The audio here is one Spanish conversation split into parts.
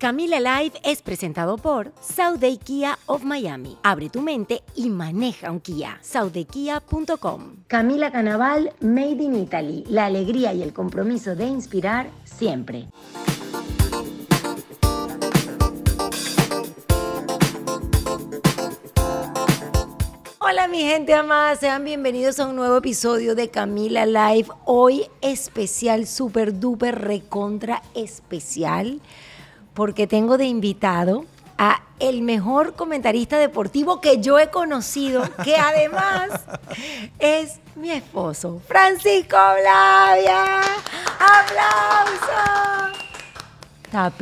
Camila Live es presentado por Sauday Kia of Miami. Abre tu mente y maneja un Kia. SaudeKia.com. Camila Canaval, Made in Italy. La alegría y el compromiso de inspirar siempre. Hola mi gente amada, sean bienvenidos a un nuevo episodio de Camila Live. Hoy especial, super duper, recontra especial porque tengo de invitado a el mejor comentarista deportivo que yo he conocido, que además es mi esposo, Francisco Blavia. ¡Aplausos! Está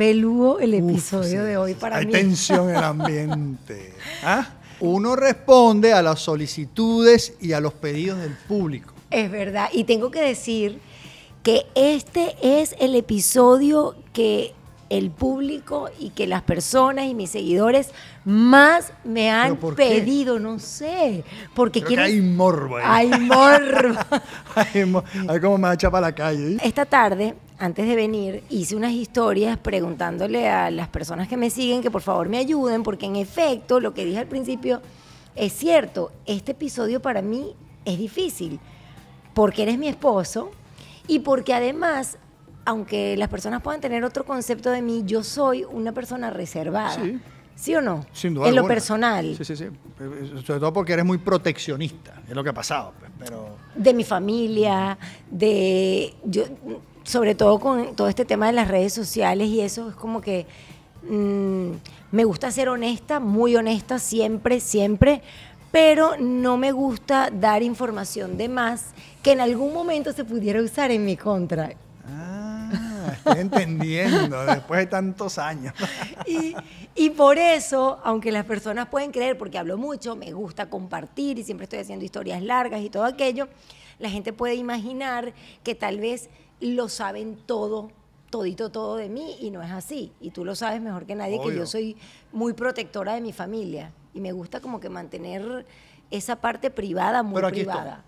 el episodio de hoy para mí. Hay tensión el ambiente. ¿ah? Uno responde a las solicitudes y a los pedidos del público. Es verdad. Y tengo que decir que este es el episodio que el público y que las personas y mis seguidores más me han pedido, no sé, porque quiero. hay morbo. Hay morbo. hay, como me para la calle. Esta tarde, antes de venir, hice unas historias preguntándole a las personas que me siguen que por favor me ayuden, porque en efecto, lo que dije al principio es cierto. Este episodio para mí es difícil, porque eres mi esposo y porque además aunque las personas puedan tener otro concepto de mí, yo soy una persona reservada. Sí. o no? Sin duda. En lo personal. Sí, sí, sí. Sobre todo porque eres muy proteccionista, es lo que ha pasado. Pues, pero... De mi familia, de. Yo, sobre todo con todo este tema de las redes sociales y eso es como que. Mm, me gusta ser honesta, muy honesta, siempre, siempre, pero no me gusta dar información de más que en algún momento se pudiera usar en mi contra. Ah. Ah, estoy entendiendo, después de tantos años. y, por eso, aunque las personas pueden creer, porque hablo mucho, me gusta compartir y siempre estoy haciendo historias largas y todo aquello, la gente puede imaginar que tal vez lo saben todo todito todo de mí y no es así. Y tú lo sabes mejor que nadie que yo soy muy protectora de mi familia y me gusta como que mantener esa parte privada muy privada.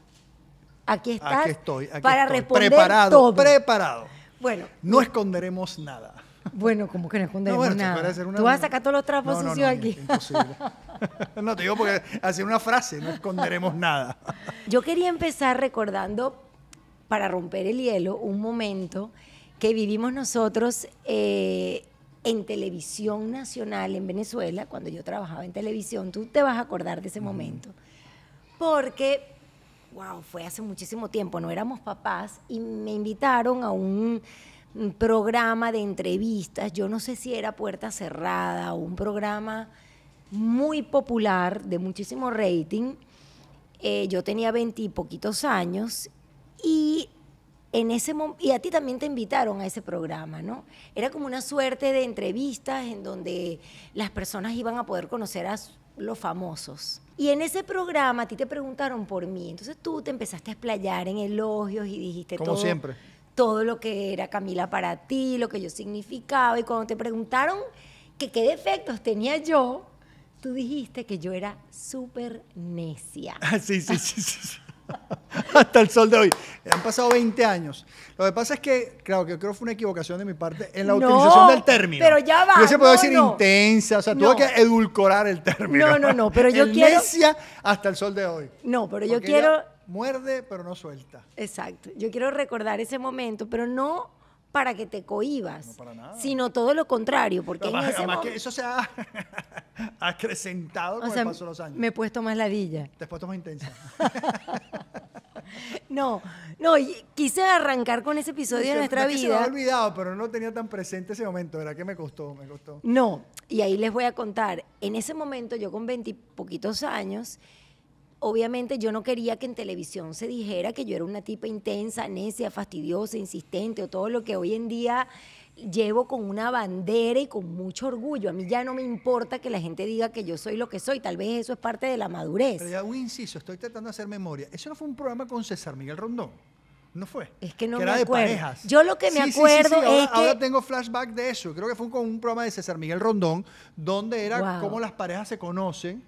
Aquí estás aquí estoy, para responder preparado, todo. preparado. Bueno. No esconderemos nada. Bueno, como que no esconderemos nada. Tú vas a sacar todos los trapos aquí. no, te digo porque hacer una frase, no esconderemos nada. Yo quería empezar recordando, para romper el hielo, un momento que vivimos nosotros eh, en televisión nacional en Venezuela, cuando yo trabajaba en televisión. Tú te vas a acordar de ese momento. Porque wow, fue hace muchísimo tiempo, no éramos papás, y me invitaron a un programa de entrevistas, yo no sé si era Puerta Cerrada o un programa muy popular, de muchísimo rating. Eh, yo tenía 20 poquitos años y en ese y a ti también te invitaron a ese programa, ¿no? Era como una suerte de entrevistas en donde las personas iban a poder conocer a los famosos. Y en ese programa a ti te preguntaron por mí. Entonces tú te empezaste a explayar en elogios y dijiste Como todo, siempre. todo lo que era Camila para ti, lo que yo significaba. Y cuando te preguntaron qué defectos tenía yo, tú dijiste que yo era súper necia. Ah, sí, sí, sí. sí. Hasta el sol de hoy. Han pasado 20 años. Lo que pasa es que, claro, que creo que fue una equivocación de mi parte en la utilización del término. Pero ya va. No se puede decir intensa, o sea, tuve que edulcorar el término. No, no, no, pero yo quiero. hasta el sol de hoy. No, pero yo quiero. Muerde, pero no suelta. Exacto. Yo quiero recordar ese momento, pero no para que te cohibas, sino todo lo contrario, porque en ese que eso se ha acrecentado con el paso de los años. Me he puesto más ladilla. Te has puesto más intensa. no, no, quise arrancar con ese episodio de nuestra vida. se había olvidado, pero no lo tenía tan presente ese momento, ¿verdad? Que me costó, me costó. No, y ahí les voy a contar. En ese momento, yo con 20 poquitos años, obviamente yo no quería que en televisión se dijera que yo era una tipa intensa, necia, fastidiosa, insistente o todo lo que hoy en día llevo con una bandera y con mucho orgullo. A mí ya no me importa que la gente diga que yo soy lo que soy. Tal vez eso es parte de la madurez. Pero ya un inciso, estoy tratando de hacer memoria. Eso no fue un programa con César Miguel Rondón. No fue. Es que no me acuerdo. de parejas. Yo lo que me acuerdo es que... ahora, tengo flashback de eso. Creo que fue con un, programa de César Miguel Rondón, donde era cómo las parejas se conocen.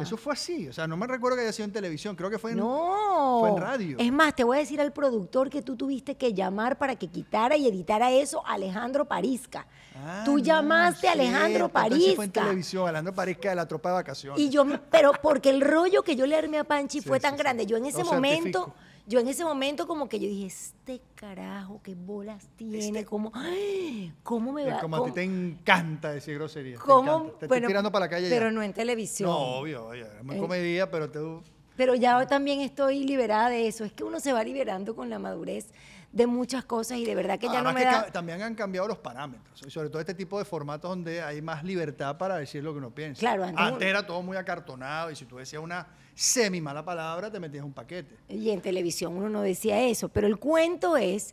Eso fue así. O sea, no me recuerdo que haya sido en televisión. Creo que fue en, no. en radio. Es más, te voy a decir al productor que tú tuviste que llamar para que quitara y editara eso Alejandro Parisca. Ah, tú llamaste a Alejandro Parisca. Fue en televisión, Alejandro Parisca de la tropa de vacaciones. Y yo, pero porque el rollo que yo le armé a Panchi fue tan grande. Yo en ese momento yo en ese momento como que yo dije, este carajo, qué bolas tiene, este como, cómo me eh, va. Como a ti te encanta decir groserías. Te, estoy tirando para la calle. Pero no en televisión. No, obvio, es muy eh, comedia, pero te... Pero ya también estoy liberada de eso. Es que uno se va liberando con la madurez de muchas cosas y de verdad que ya no me También han cambiado los parámetros, sobre todo este tipo de formatos donde hay más libertad para decir lo que uno piensa. Claro, antes, antes era todo muy acartonado y si tú decías una semi mala palabra, te metías un paquete. Y en televisión uno no decía eso, pero el cuento es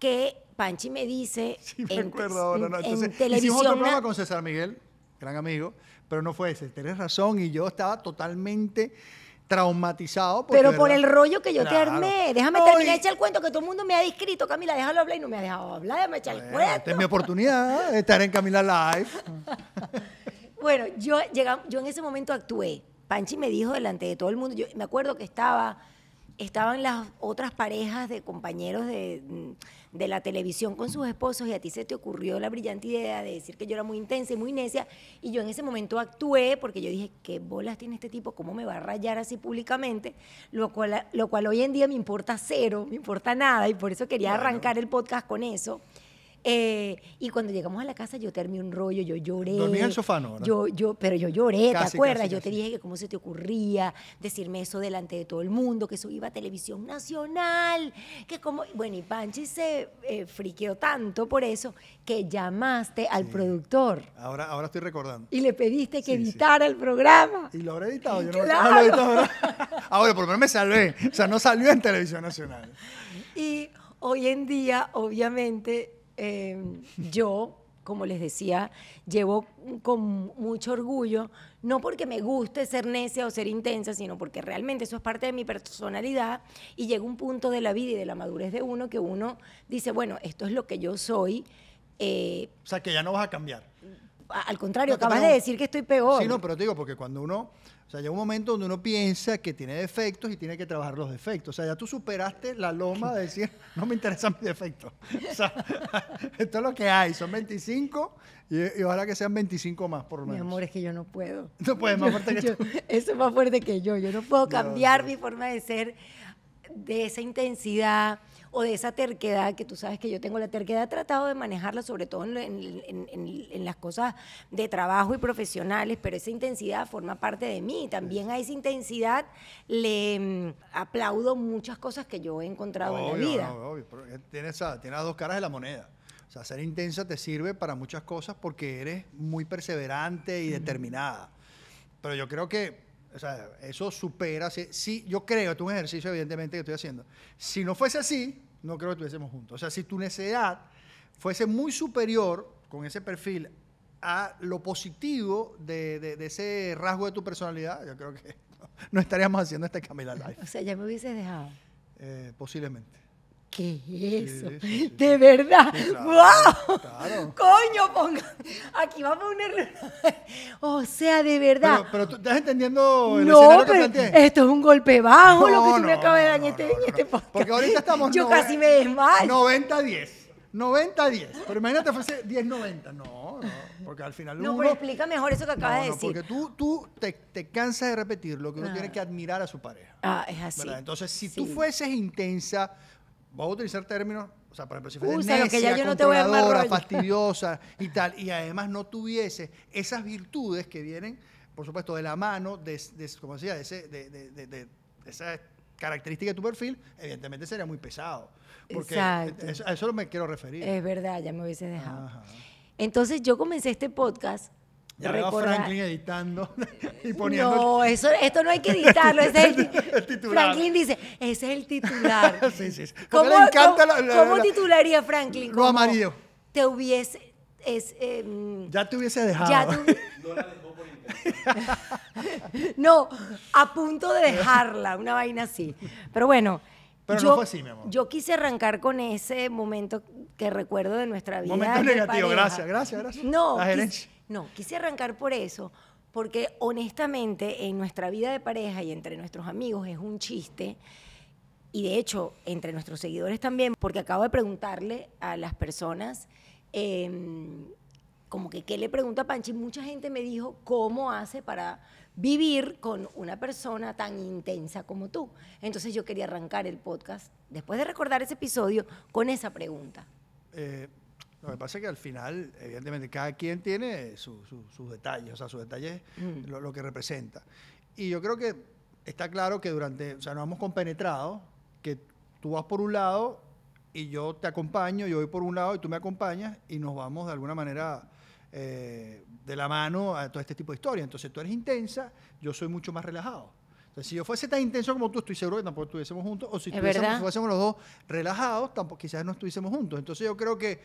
que Panchi me dice sí, me acuerdo ahora, ¿no? Entonces, Hicimos otro programa con César Miguel, gran amigo, pero no fue ese. Tienes razón y yo estaba totalmente traumatizado. pero por el rollo que yo te armé. Déjame terminar de echar el cuento que todo el mundo me ha descrito. Camila, déjalo hablar y no me ha dejado hablar. Déjame echar el cuento. Esta es mi oportunidad de estar en Camila Live. bueno, yo, yo en ese momento actué. Panchi me dijo delante de todo el mundo, yo me acuerdo que estaba, estaban las otras parejas de compañeros de, mm, de la televisión con sus esposos y a ti se te ocurrió la brillante idea de decir que yo era muy intensa y muy necia y yo en ese momento actué porque yo dije, ¿qué bolas tiene este tipo? ¿Cómo me va a rayar así públicamente? Lo cual, lo cual hoy en día me importa cero, me importa nada y por eso quería arrancar el podcast con eso. Eh, y cuando llegamos a la casa yo terminé un rollo, yo lloré. Dormí en el sofá, ¿no? Yo, yo, pero yo lloré, ¿te acuerdas? yo te dije que cómo se te ocurría decirme eso delante de todo el mundo, que eso iba a televisión nacional, que como... Bueno, y Panchi se eh, friqueó tanto por eso que llamaste al productor. Ahora, ahora estoy recordando. Y le pediste que editara el programa. Y lo habré editado, yo no lo he editado. Ahora, por lo menos me salvé. O sea, no salió en televisión nacional. Y hoy en día, obviamente Em, yo, como les decía, llevo con mucho orgullo, no porque me guste ser necia o ser intensa, sino porque realmente eso es parte de mi personalidad y llega un punto de la vida y de la madurez de uno que uno dice, bueno, esto es lo que yo soy. Eh, o sea, que ya no vas a cambiar. Al contrario, acabas de decir que estoy peor. Sí, no, pero te digo, porque cuando uno o sea, llega un momento donde uno piensa que tiene defectos y tiene que trabajar los defectos. O sea, ya tú superaste la loma de decir, no me interesan mis defectos. O sea, esto es lo que hay, son 25 y, ojalá que sean 25 más, por lo menos. Mi amor, es que yo no puedo. No puedes, más fuerte que Eso es más fuerte que yo. Yo no puedo cambiar mi forma de ser de esa intensidad o de esa terquedad que tú sabes que yo tengo. La terquedad he tratado de manejarla, sobre todo en, las cosas de trabajo y profesionales, pero esa intensidad forma parte de mí. También a esa intensidad le mm, aplaudo muchas cosas que yo he encontrado en la vida. No, Tiene, las dos caras de la moneda. O sea, ser intensa te sirve para muchas cosas porque eres muy perseverante y determinada. Pero yo creo que o sea, eso supera. Si, yo creo, es un ejercicio, evidentemente, que estoy haciendo. Si no fuese así, no creo que estuviésemos juntos. O sea, si tu necesidad fuese muy superior con ese perfil a lo positivo de, ese rasgo de tu personalidad, yo creo que no, estaríamos haciendo este Camila O sea, ya me hubiese dejado. Eh, posiblemente. ¿qué es eso? de verdad, wow, coño, ponga, aquí va a poner, o sea, de verdad. Pero, pero tú estás entendiendo el no, pero esto es un golpe bajo lo que tú me acabas de dar en, este, este podcast. Porque ahorita estamos. Yo casi me desmayo. 90-10. 90-10. Pero imagínate fuese 10-90. No, no. Porque al final. No, pero explica mejor eso que acabas de decir. Porque tú, tú te, te, cansas de repetir lo que uno ah. tiene que admirar a su pareja. Ah, es así. Entonces, si tú fueses intensa, voy a utilizar términos, o sea, por ejemplo, si fuese que ya yo no te voy a fastidiosa y tal, y además no tuviese esas virtudes que vienen, por supuesto, de la mano, de, como decía, de, de esa característica de tu perfil, evidentemente sería muy pesado. Porque Exacto. Eso, a eso me quiero referir. Es verdad, ya me hubiese dejado. Entonces yo comencé este podcast ya recordar. Franklin editando y poniendo. No, eso, esto no hay que editarlo. es el, Franklin dice: Ese es el titular. sí, sí. ¿Cómo, titularía Franklin? Lo amarillo. Te hubiese. Es, em, ya te hubiese dejado. no a punto de dejarla, una vaina así. Pero bueno. yo, Yo quise arrancar con ese momento que recuerdo de nuestra vida. Momento negativo, gracias, gracias, gracias. No. No, quise arrancar por eso, porque honestamente en nuestra vida de pareja y entre nuestros amigos es un chiste. Y de hecho, entre nuestros seguidores también, porque acabo de preguntarle a las personas, em, como que qué le pregunta a Panchi, mucha gente me dijo cómo hace para vivir con una persona tan intensa como tú. Entonces yo quería arrancar el podcast, después de recordar ese episodio, con esa pregunta. Eh, lo que pasa es que al final, evidentemente, cada quien tiene sus detalles, o sea, sus detalles, mm. lo, que representa. Y yo creo que está claro que durante, o sea, nos hemos compenetrado, que tú vas por un lado y yo te acompaño, yo voy por un lado y tú me acompañas y nos vamos de alguna manera eh, de la mano a todo este tipo de historia. Entonces tú eres intensa, yo soy mucho más relajado. Entonces, si yo fuese tan intenso como tú, estoy seguro que tampoco estuviésemos juntos. O si, fuésemos los dos relajados, tampoco, quizás no estuviésemos juntos. Entonces, yo creo que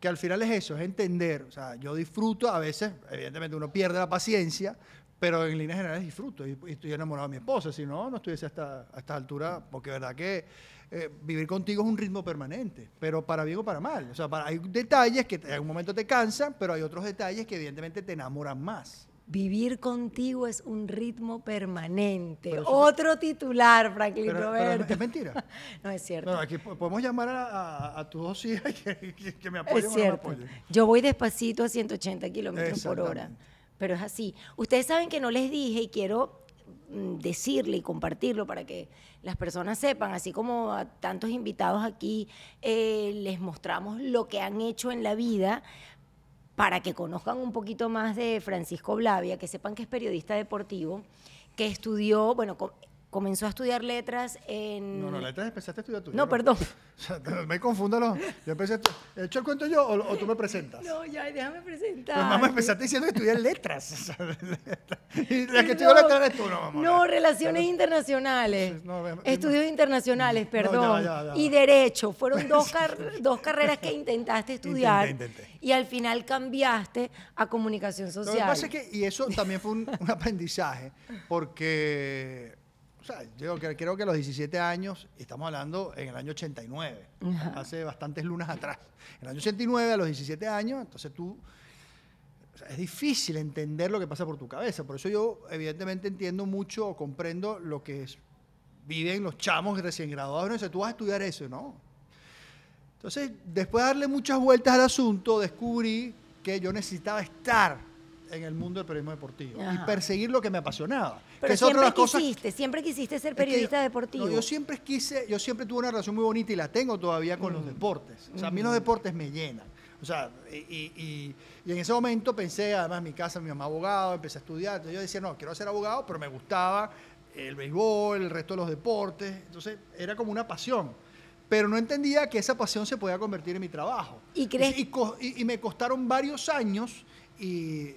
que al final es eso, es entender. O sea, yo disfruto, a veces, evidentemente uno pierde la paciencia, pero en líneas generales disfruto. Y, estoy enamorado de mi esposa, si no, no estuviese hasta, a esta altura, porque verdad que eh, vivir contigo es un ritmo permanente, pero para bien o para mal. O sea, para, hay detalles que en algún momento te cansan, pero hay otros detalles que evidentemente te enamoran más. Vivir contigo es un ritmo permanente. Otro titular, Franklin Roberto. es mentira. no es cierto. aquí podemos llamar a, a, tus dos hijas que, me apoyen. Es cierto. Yo voy despacito a 180 kilómetros por hora. Pero es así. Ustedes saben que no les dije y quiero mm, decirle y compartirlo para que las personas sepan, así como a tantos invitados aquí eh, les mostramos lo que han hecho en la vida, para que conozcan un poquito más de Francisco Blavia, que sepan que es periodista deportivo, que estudió, bueno, comenzó a estudiar letras en... No, no, letras empezaste a estudiar tú. No, perdón. me confundo Yo empecé a... estudiar. hecho eh, el cuento yo o, tú me presentas? No, ya, déjame presentar. Pues, mamá, empezaste diciendo que estudiar letras. y la que estudió letras tú, no, mamá. No, relaciones internacionales. estudios internacionales, perdón. y derecho. Fueron dos, dos carreras que intentaste estudiar. Y al final cambiaste a comunicación social. Lo que pasa es que, y eso también fue un aprendizaje, porque o sea, yo creo, que a los 17 años, estamos hablando en el año 89, hace bastantes lunas atrás. En el año 89, a los 17 años, entonces tú. es difícil entender lo que pasa por tu cabeza. Por eso yo, evidentemente, entiendo mucho o comprendo lo que viven los chamos recién graduados. No sé, tú vas a estudiar eso, ¿no? Entonces, después de darle muchas vueltas al asunto, descubrí que yo necesitaba estar en el mundo del periodismo deportivo y perseguir lo que me apasionaba. Pero siempre quisiste, siempre quisiste ser periodista deportivo. yo siempre quise, yo siempre tuve una relación muy bonita y la tengo todavía con los mm. deportes. O sea, a mí los mm. deportes me llenan. O sea, y, en ese momento pensé, además en mi casa, mi mamá abogado, empecé a estudiar. Entonces yo decía, no, quiero ser abogado, pero me gustaba el béisbol, el resto de los deportes. Entonces era como una pasión. Pero no entendía que esa pasión se podía convertir en mi trabajo. ¿Y crees? Y, y me costaron varios años y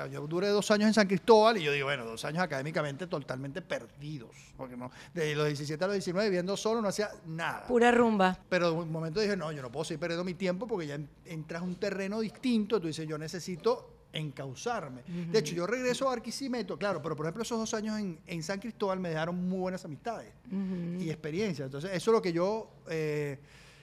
sea, yo duré dos años en San Cristóbal y yo digo, bueno, dos años académicamente totalmente perdidos. Porque no, de los 17 a los 19 viviendo solo no hacía nada. Pura rumba. Pero en un momento dije, no, yo no puedo seguir perdiendo mi tiempo porque ya entras a un terreno distinto. Tú dices, yo necesito encauzarme. De hecho, yo regreso a Arquisimeto, claro, pero por ejemplo esos dos años en, San Cristóbal me dejaron muy buenas amistades y experiencias. Entonces, eso es lo que yo... Eh,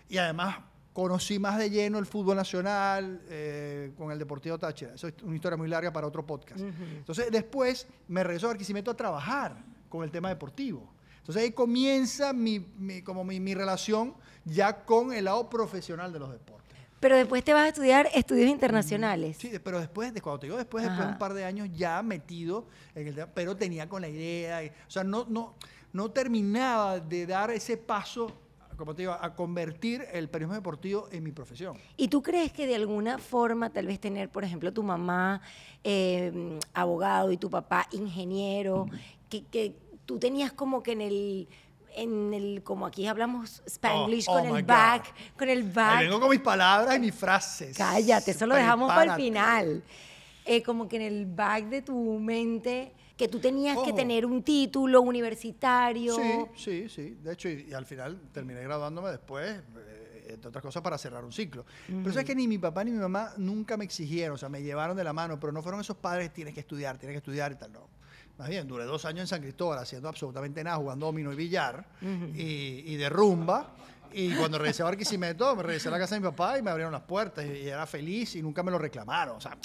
y además conocí más de lleno el fútbol nacional eh, con el Deportivo Táchira. Eso es una historia muy larga para otro podcast. Entonces, después me regresó a Barquisimeto a trabajar con el tema deportivo. Entonces ahí comienza mi, como mi, relación ya con el lado profesional de los deportes. Pero después te vas a estudiar estudios internacionales. Sí, pero después, cuando te digo después, después de un par de años ya metido en el tema, pero tenía con la idea, o sea, no, no, no terminaba de dar ese paso como te digo, a convertir el periodismo deportivo en mi profesión. ¿Y tú crees que de alguna forma, tal vez tener, por ejemplo, tu mamá em, abogado y tu papá ingeniero, que, tú tenías como que en el en el, como aquí hablamos Spanglish oh, oh con el back, con el back. vengo con mis palabras y mis frases. Cállate, eso lo dejamos para el final. Eh, como que en el back de tu mente que tú tenías que tener un título universitario. Sí, sí, sí. De hecho, y, al final terminé graduándome después, eh, entre otras cosas, para cerrar un ciclo. Pero es que ni mi papá ni mi mamá nunca me exigieron, o sea, me llevaron de la mano, pero no fueron esos padres, tienes que estudiar, tienes que estudiar y tal, no. Más bien, duré dos años en San Cristóbal haciendo absolutamente nada, jugando domino y billar y, de rumba. Y cuando regresé a Barquisimeto, me regresé a la casa de mi papá y me abrieron las puertas y, y era feliz y nunca me lo reclamaron. O sea,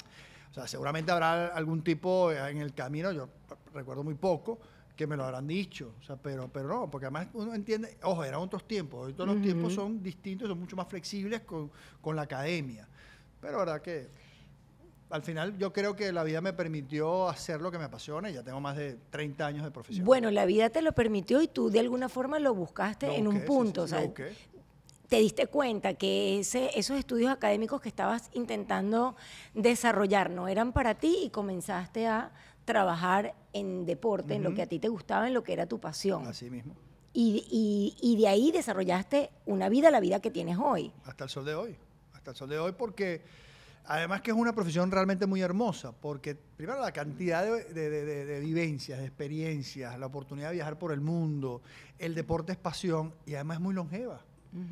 seguramente habrá algún tipo eh, en el camino, yo recuerdo muy poco, que me lo habrán dicho, pero, pero no, porque además uno entiende, ojo, eran otros tiempos, hoy todos los tiempos son distintos, son mucho más flexibles con, la academia, pero verdad que al final yo creo que la vida me permitió hacer lo que me apasiona ya tengo más de 30 años de profesión. Bueno, la vida te lo permitió y tú de alguna forma lo buscaste en un punto te diste cuenta que ese, esos estudios académicos que estabas intentando desarrollar no eran para ti y comenzaste a trabajar en deporte, en lo que a ti te gustaba, en lo que era tu pasión. Así mismo. Y, de ahí desarrollaste una vida, la vida que tienes hoy. Hasta el sol de hoy, hasta el sol de hoy porque además que es una profesión realmente muy hermosa, porque primero la cantidad de, de vivencias, de experiencias, la oportunidad de viajar por el mundo, el deporte es pasión y además es muy longeva.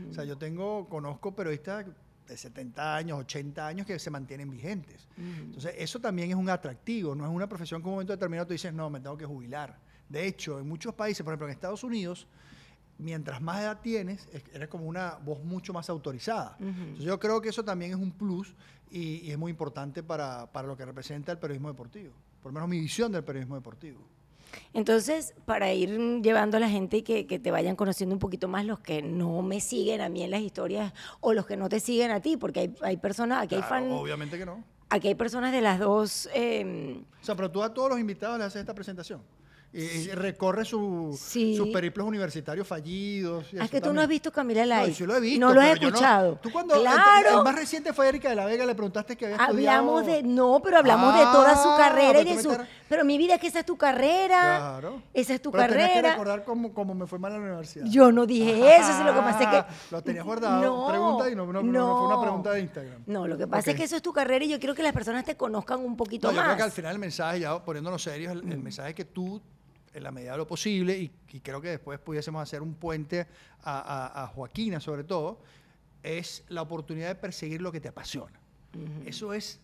O sea, yo tengo, conozco periodistas de 70 años, 80 años que se mantienen vigentes. Entonces, eso también es un atractivo, no es una profesión que en un momento determinado tú dices, no, me tengo que jubilar. De hecho, en muchos países, por ejemplo en Estados Unidos, mientras más edad tienes, eres como una voz mucho más autorizada. Entonces, yo creo que eso también es un plus y, es muy importante para, para, lo que representa el periodismo deportivo, por lo menos mi visión del periodismo deportivo. Entonces, para ir llevando a la gente y que, te vayan conociendo un poquito más los que no me siguen a mí en las historias o los que no te siguen a ti, porque hay, personas, aquí hay fans. Obviamente que no. Aquí hay personas de las dos. Eh, o sea, pero tú a todos los invitados les haces esta presentación recorre sus periplos universitarios fallidos. Es ah, que tú no has visto Camila Lai. No, yo lo he visto. No lo has escuchado. Tú cuando el, más reciente fue Erika de la Vega, le preguntaste que había Hablamos de, no, pero hablamos de toda su ah, carrera y de su... Pero mi vida es que esa es tu carrera. Claro. Esa es tu pero carrera. que recordar cómo, cómo, me fue mal a la universidad. Yo no dije eso, eso es lo que pasa es que... Lo tenías guardado, no, y no, no, no, fue una pregunta de Instagram. No, lo que pasa es que eso es tu carrera y yo quiero que las personas te conozcan un poquito más. Yo creo que al final el mensaje, ya poniéndonos serios, el, el mensaje que tú en la medida de lo posible, y, creo que después pudiésemos hacer un puente a, Joaquina sobre todo, es la oportunidad de perseguir lo que te apasiona. Eso es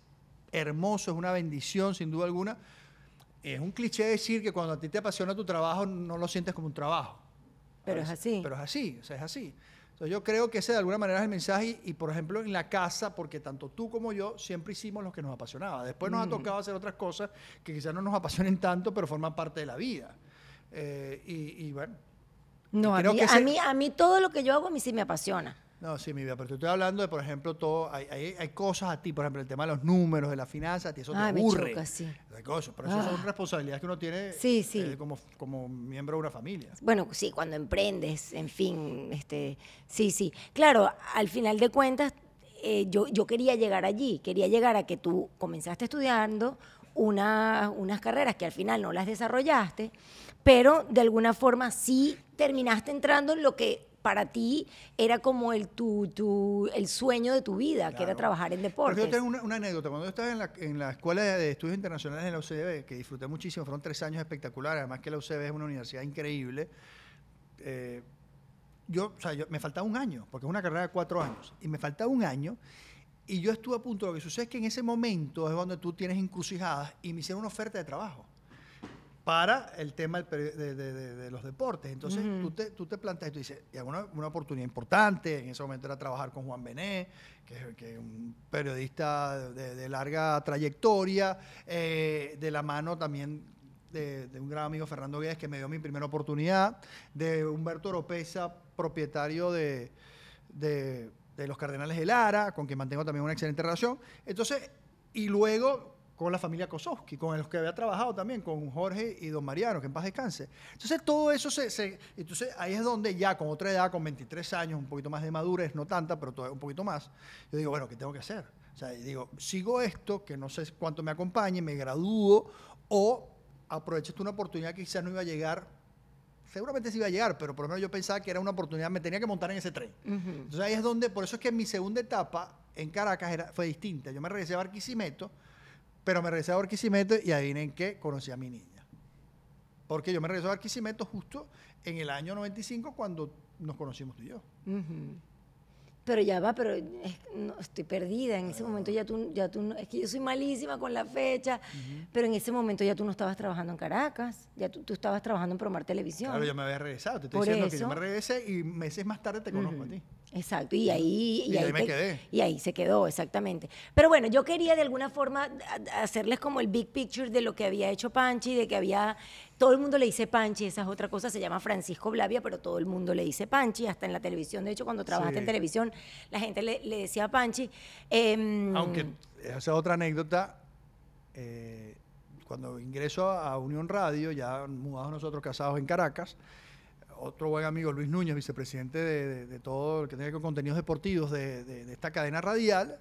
hermoso, es una bendición sin duda alguna. Es un cliché decir que cuando a ti te apasiona tu trabajo no lo sientes como un trabajo. Pero es así. Pero es así, o sea, es así yo creo que ese de alguna manera es el mensaje y, por ejemplo en la casa, porque tanto tú como yo siempre hicimos lo que nos apasionaba. Después nos ha mm. tocado hacer otras cosas que quizás no nos apasionen tanto, pero forman parte de la vida. Eh, y, bueno. No, a, a mí todo lo que yo hago a mí sí me apasiona. No, sí, mi vida, pero te estoy hablando de, por ejemplo, todo, hay, hay, cosas a ti, por ejemplo, el tema de los números, de la finanza, a ti eso te Ay, ah, sí. Hay cosas, pero eso son ah. responsabilidades que uno tiene eh, como, como miembro de una familia. Bueno, sí, cuando emprendes, en fin, este, sí, sí. Claro, al final de cuentas, eh, yo, yo quería llegar allí, quería llegar a que tú comenzaste estudiando una- unas carreras que al final no las desarrollaste, pero de alguna forma sí terminaste entrando en lo que para ti era como el, tu, el sueño de tu vida, que era trabajar en deporte. yo tengo una, anécdota. Cuando yo estaba en la, en Escuela de Estudios Internacionales en la UCB, que disfruté muchísimo, fueron tres años espectaculares, además que la UCB es una universidad increíble, eh, yo, me faltaba un año, porque es una carrera de cuatro años, y me faltaba un año, y yo estuve a punto, lo que sucede es que en ese momento es cuando tú tienes encrucijadas, y me hicieron una oferta de trabajo para el tema de, los deportes. Entonces tú, te, tú te planteas y dices, y una, oportunidad importante, en ese momento era trabajar con Juan Bené, que es un periodista de, larga trayectoria, eh, de la mano también de, un gran amigo Fernando Guedes, que me dio mi primera oportunidad, de Humberto Oropesa, propietario de, de los Cardenales de Lara, con quien mantengo también una excelente relación. Entonces, y luego con la familia Kosowski, con los que había trabajado también, con Jorge y don Mariano, que en paz descanse. Entonces todo eso se, Entonces ahí es donde ya con otra edad, con 23 años, un poquito más de madurez, no tanta, pero todavía un poquito más, yo digo, bueno, ¿qué tengo que hacer? O sea, digo, sigo esto, que no sé cuánto me acompañe, me gradúo, o aprovecho una oportunidad que quizás no iba a llegar, seguramente sí iba a llegar, pero por lo menos yo pensaba que era una oportunidad, me tenía que montar en ese tren. Entonces ahí es donde, por eso es que mi segunda etapa en Caracas fue distinta. Yo me regresé a Barquisimeto, pero me regresé a Barquisimeto y adivinen qué, conocí a mi niña. Porque yo me regresé a Barquisimeto justo en el año 95 cuando nos conocimos tú y yo. Pero ya va, pero estoy perdida. En ese momento ya tú, ya tú, es que yo soy malísima con la fecha, pero en ese momento ya tú no estabas trabajando en Caracas, ya tú, estabas trabajando en Promar Televisión. Claro, yo me había regresado, te estoy diciendo que yo me regresé y meses más tarde te conozco a ti. Exacto, y ahí, y, ahí, me Y ahí se quedó, exactamente. Pero bueno, yo quería de alguna forma hacerles como el big picture de lo que había hecho Panchi, de que había, todo el mundo le dice Panchi, esa es otra cosa, se llama Francisco Blavia, pero todo el mundo le dice Panchi, hasta en la televisión, de hecho cuando trabajaste en televisión, la gente le, decía Panchi. Em, Aunque, esa es otra anécdota, eh, cuando ingreso a Unión Radio, ya mudados nosotros casados en Caracas, otro buen amigo, Luis Núñez, vicepresidente de, todo lo que tiene que ver con contenidos deportivos de, esta cadena radial,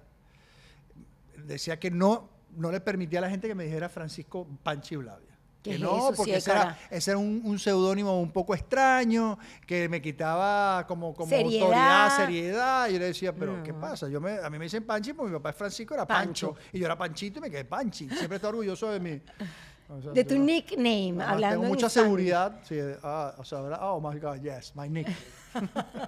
decía que no, no le permitía a la gente que me dijera Francisco Panchi Blavia. Que no, porque ese, era, un, un, seudónimo un poco extraño, que me quitaba como, como autoridad, seriedad. Y yo le decía, pero ¿qué pasa? Yo a mí me dicen Panchi porque mi papá es Francisco, era Pancho. Y yo era Panchito y me quedé Panchi. Siempre está orgulloso de mí de tu nickname, hablando Tengo mucha seguridad, sí, ah, o sea, oh my God, yes, my nick.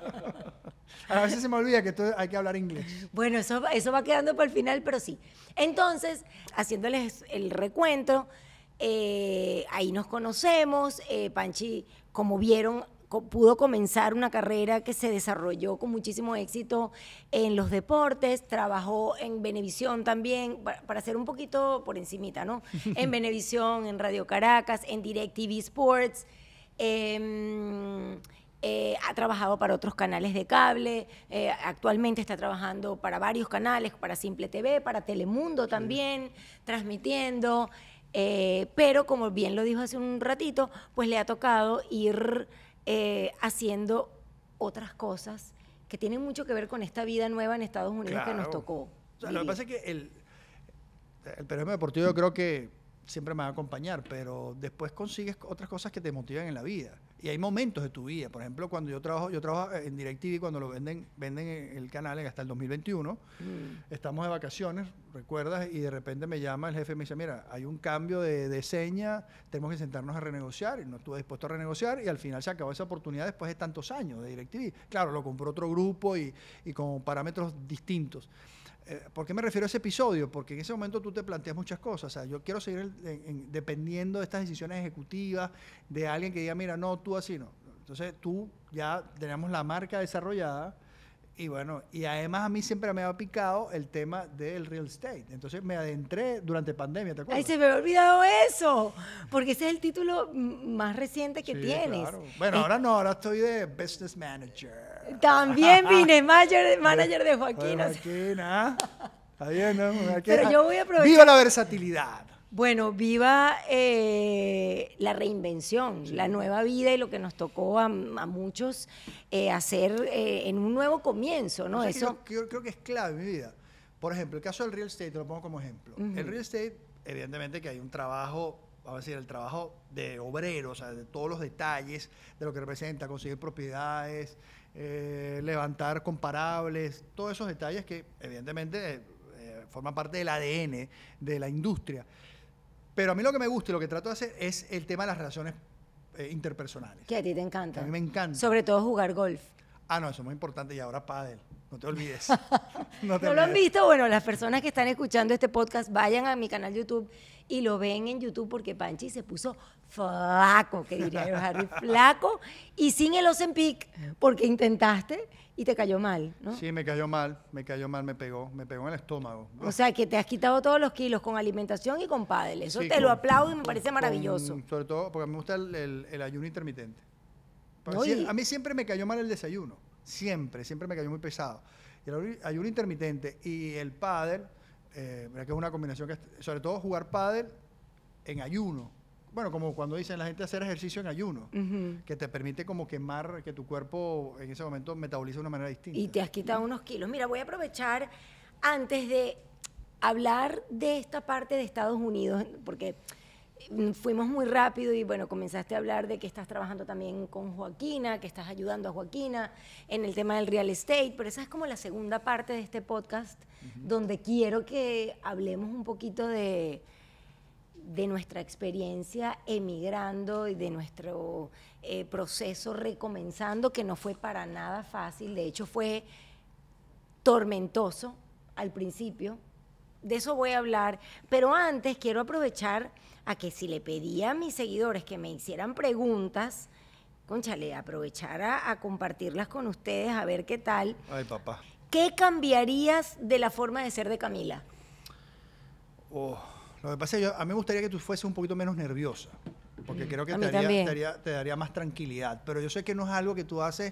a veces se me olvida que hay que hablar inglés. Bueno, eso, eso va quedando para el final, pero sí. Entonces, haciéndoles el recuento, eh, ahí nos conocemos, eh, Panchi, como vieron, pudo comenzar una carrera que se desarrolló con muchísimo éxito en los deportes, trabajó en Venevisión también, para, hacer un poquito por encimita, ¿no? En Venevisión, en Radio Caracas, en DirecTV Sports, em, eh, ha trabajado para otros canales de cable, eh, actualmente está trabajando para varios canales, para Simple TV, para Telemundo también, transmitiendo, eh, pero como bien lo dijo hace un ratito, pues le ha tocado ir... Eh, haciendo otras cosas que tienen mucho que ver con esta vida nueva en Estados Unidos que nos tocó. lo que pasa es que el, el periodismo deportivo creo que siempre me va a acompañar, pero después consigues otras cosas que te motivan en la vida. Y hay momentos de tu vida. Por ejemplo, cuando yo trabajo, yo trabajo en DirecTV, cuando lo venden, venden el canal hasta el 2021. Mm. Estamos de vacaciones, recuerdas, y de repente me llama el jefe y me dice, mira, hay un cambio de, de seña, tenemos que sentarnos a renegociar. Y no estuve dispuesto a renegociar y al final se acabó esa oportunidad después de tantos años de DirecTV. Claro, lo compró otro grupo y con parámetros distintos. Eh, ¿Por qué me refiero a ese episodio? Porque en ese momento tú te planteas muchas cosas. O sea, yo quiero seguir dependiendo de estas decisiones ejecutivas, de alguien que diga, mira, no, tú así no. Entonces tú ya tenemos la marca desarrollada. Y bueno, y además a mí siempre me ha picado el tema del real estate. Entonces me adentré durante pandemia, ¿te acuerdas? Ay, se me ha olvidado eso, porque ese es el título más reciente que tienes. Bueno, ahora no, ahora estoy de business manager. También vine manager, de Joaquina Joaquina ¿ah? Está bien, ¿no? Pero yo voy a aprovechar. ¡Viva la versatilidad! Bueno, viva eh, la reinvención, la nueva vida y lo que nos tocó a, muchos eh, hacer eh, en un nuevo comienzo, ¿no? Eso. yo, creo que es clave en mi vida. Por ejemplo, el caso del real estate, te lo pongo como ejemplo. El real estate, evidentemente que hay un trabajo vamos a decir, el trabajo de obreros, o sea, de todos los detalles de lo que representa, conseguir propiedades, eh, levantar comparables, todos esos detalles que evidentemente eh, forman parte del ADN de la industria. Pero a mí lo que me gusta y lo que trato de hacer es el tema de las relaciones eh, interpersonales. Que a ti te encanta. a mí me encanta. Sobre todo jugar golf. Ah, no, eso es muy importante y ahora pádel. No te olvides. ¿No lo han visto. Bueno, las personas que están escuchando este podcast, vayan a mi canal YouTube y lo ven en YouTube porque Panchi se puso flaco, que diría yo, Harry, flaco y sin el Ozempic, porque intentaste y te cayó mal, ¿no? Sí, me cayó mal, me cayó mal, me pegó, me pegó en el estómago. O sea, que te has quitado todos los kilos con alimentación y con pádel. Eso te lo aplaudo y me parece maravilloso. sobre todo porque me gusta el, ayuno intermitente. a mí siempre me cayó mal el desayuno, siempre, siempre me cayó muy pesado. Y el ayuno intermitente y el pádel, eh, que es una combinación que, sobre todo jugar pádel en ayuno, bueno, como cuando dicen la gente hacer ejercicio en ayuno, que te permite como quemar, que tu cuerpo en ese momento metaboliza de una manera distinta. Y te has quitado unos kilos. Mira, voy a aprovechar antes de hablar de esta parte de Estados Unidos, porque mm, fuimos muy rápido y bueno, comenzaste a hablar de que estás trabajando también con Joaquina, que estás ayudando a Joaquina en el tema del real estate, pero esa es como la segunda parte de este podcast donde quiero que hablemos un poquito de de nuestra experiencia emigrando y de nuestro eh, proceso recomenzando, que no fue para nada fácil, de hecho fue tormentoso al principio, de eso voy a hablar, pero antes quiero aprovechar a que si le pedía a mis seguidores que me hicieran preguntas, conchale, aprovechar a, a compartirlas con ustedes, a ver qué tal. Ay, papá. ¿Qué cambiarías de la forma de ser de Camila? Oh lo que pasa es que a mí me gustaría que tú fueses un poquito menos nerviosa, porque mm, creo que te daría, más tranquilidad. Pero yo sé que no es algo que tú haces.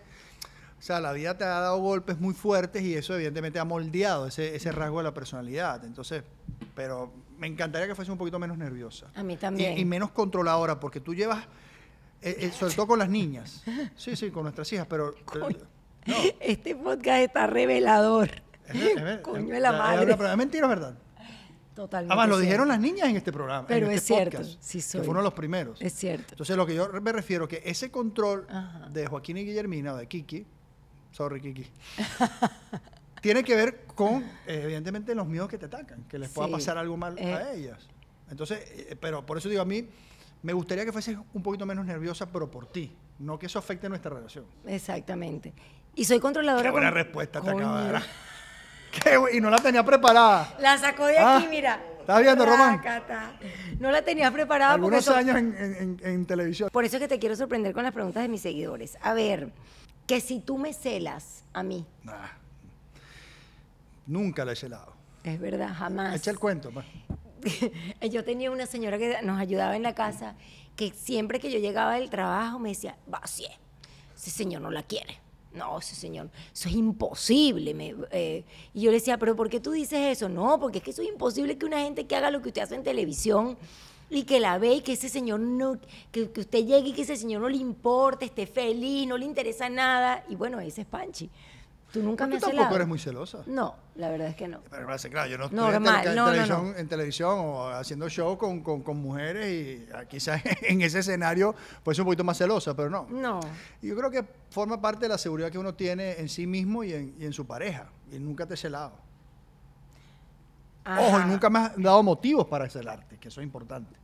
O sea, la vida te ha dado golpes muy fuertes y eso evidentemente ha moldeado ese, rasgo de la personalidad. Entonces, pero me encantaría que fuese un poquito menos nerviosa. A mí también. Y, menos controladora, porque tú llevas, eh, eh, sobre todo con las niñas. Sí, sí, con nuestras hijas, pero... Este podcast está revelador. Coño de la madre. Es, mentira, ¿verdad? Totalmente. Además, lo dijeron las niñas en este programa. Pero este es cierto. Sí soy. Que de los primeros. Es cierto. Entonces, lo que yo me refiero que ese control de Joaquín y Guillermina o de Kiki, sorry, Kiki, tiene que ver con, eh, evidentemente, los miedos que te atacan, que les pueda pasar algo mal a eh. ellas. Entonces, eh, pero por eso digo, a mí me gustaría que fueses un poquito menos nerviosa, pero por ti, no que eso afecte nuestra relación. Exactamente. Y soy controladora. Qué buena con... respuesta te acabo de dar. y no la tenía preparada. La sacó de aquí, ah, mira. ¿Estás viendo, Román? No la tenía preparada. Algunos porque años en, en, televisión. Por eso es que te quiero sorprender con las preguntas de mis seguidores. A ver, que si tú me celas a mí. Nunca la he celado. Es verdad, jamás. Echa el cuento. Pues. yo tenía una señora que nos ayudaba en la casa que siempre que yo llegaba del trabajo me decía, va, sí, ese señor no la quiere no, ese señor, eso es imposible. Eh. Y yo le decía, pero ¿por qué tú dices eso? No, porque es que eso es imposible que una gente que haga lo que usted hace en televisión y que la ve y que ese señor no, que, que usted llegue y que ese señor no le importe, esté feliz, no le interesa nada. Y bueno, ese es Panchi. Tú nunca me has tampoco eres muy celosa. No, la verdad es que no. Pero parece claro, yo no estoy en, televisión, en, televisión, o haciendo show con, mujeres y ah, quizás en ese escenario pues un poquito más celosa, pero no. No. Yo creo que forma parte de la seguridad que uno tiene en sí mismo y en, en su pareja. Y nunca te he celado. Ojo, nunca me has dado motivos para celarte, que eso es importante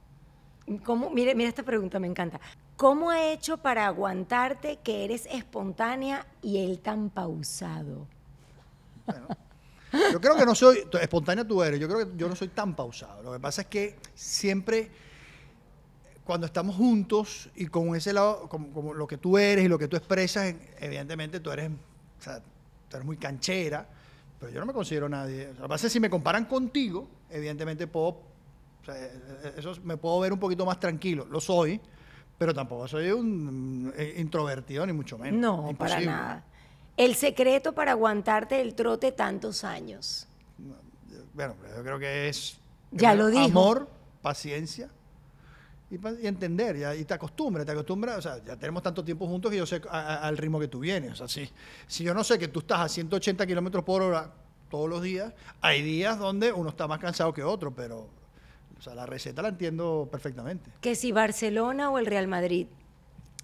mira esta pregunta, me encanta. ¿Cómo he hecho para aguantarte que eres espontánea y él tan pausado? yo creo que no soy, espontánea tú eres, yo creo que yo no soy tan pausado. Lo que pasa es que siempre, cuando estamos juntos y con ese lado, como, lo que tú eres y lo que tú expresas, evidentemente tú eres, o sea, tú eres muy canchera, pero yo no me considero nadie. Lo que pasa es que si me comparan contigo, evidentemente puedo eh, eh, eso me puedo ver un poquito más tranquilo, lo soy, pero tampoco soy un eh, introvertido ni mucho menos. No, para nada. El secreto para aguantarte el trote tantos años. Bueno, yo creo que es ya lo dijo. amor, paciencia y, entender, ya, y te acostumbras, te acostumbras, o sea, ya tenemos tanto tiempo juntos que yo sé al ritmo que tú vienes, o sea, si, si yo no sé que tú estás a 180 kilómetros por hora todos los días, hay días donde uno está más cansado que otro, pero o sea, la receta la entiendo perfectamente. Que si Barcelona o el Real Madrid.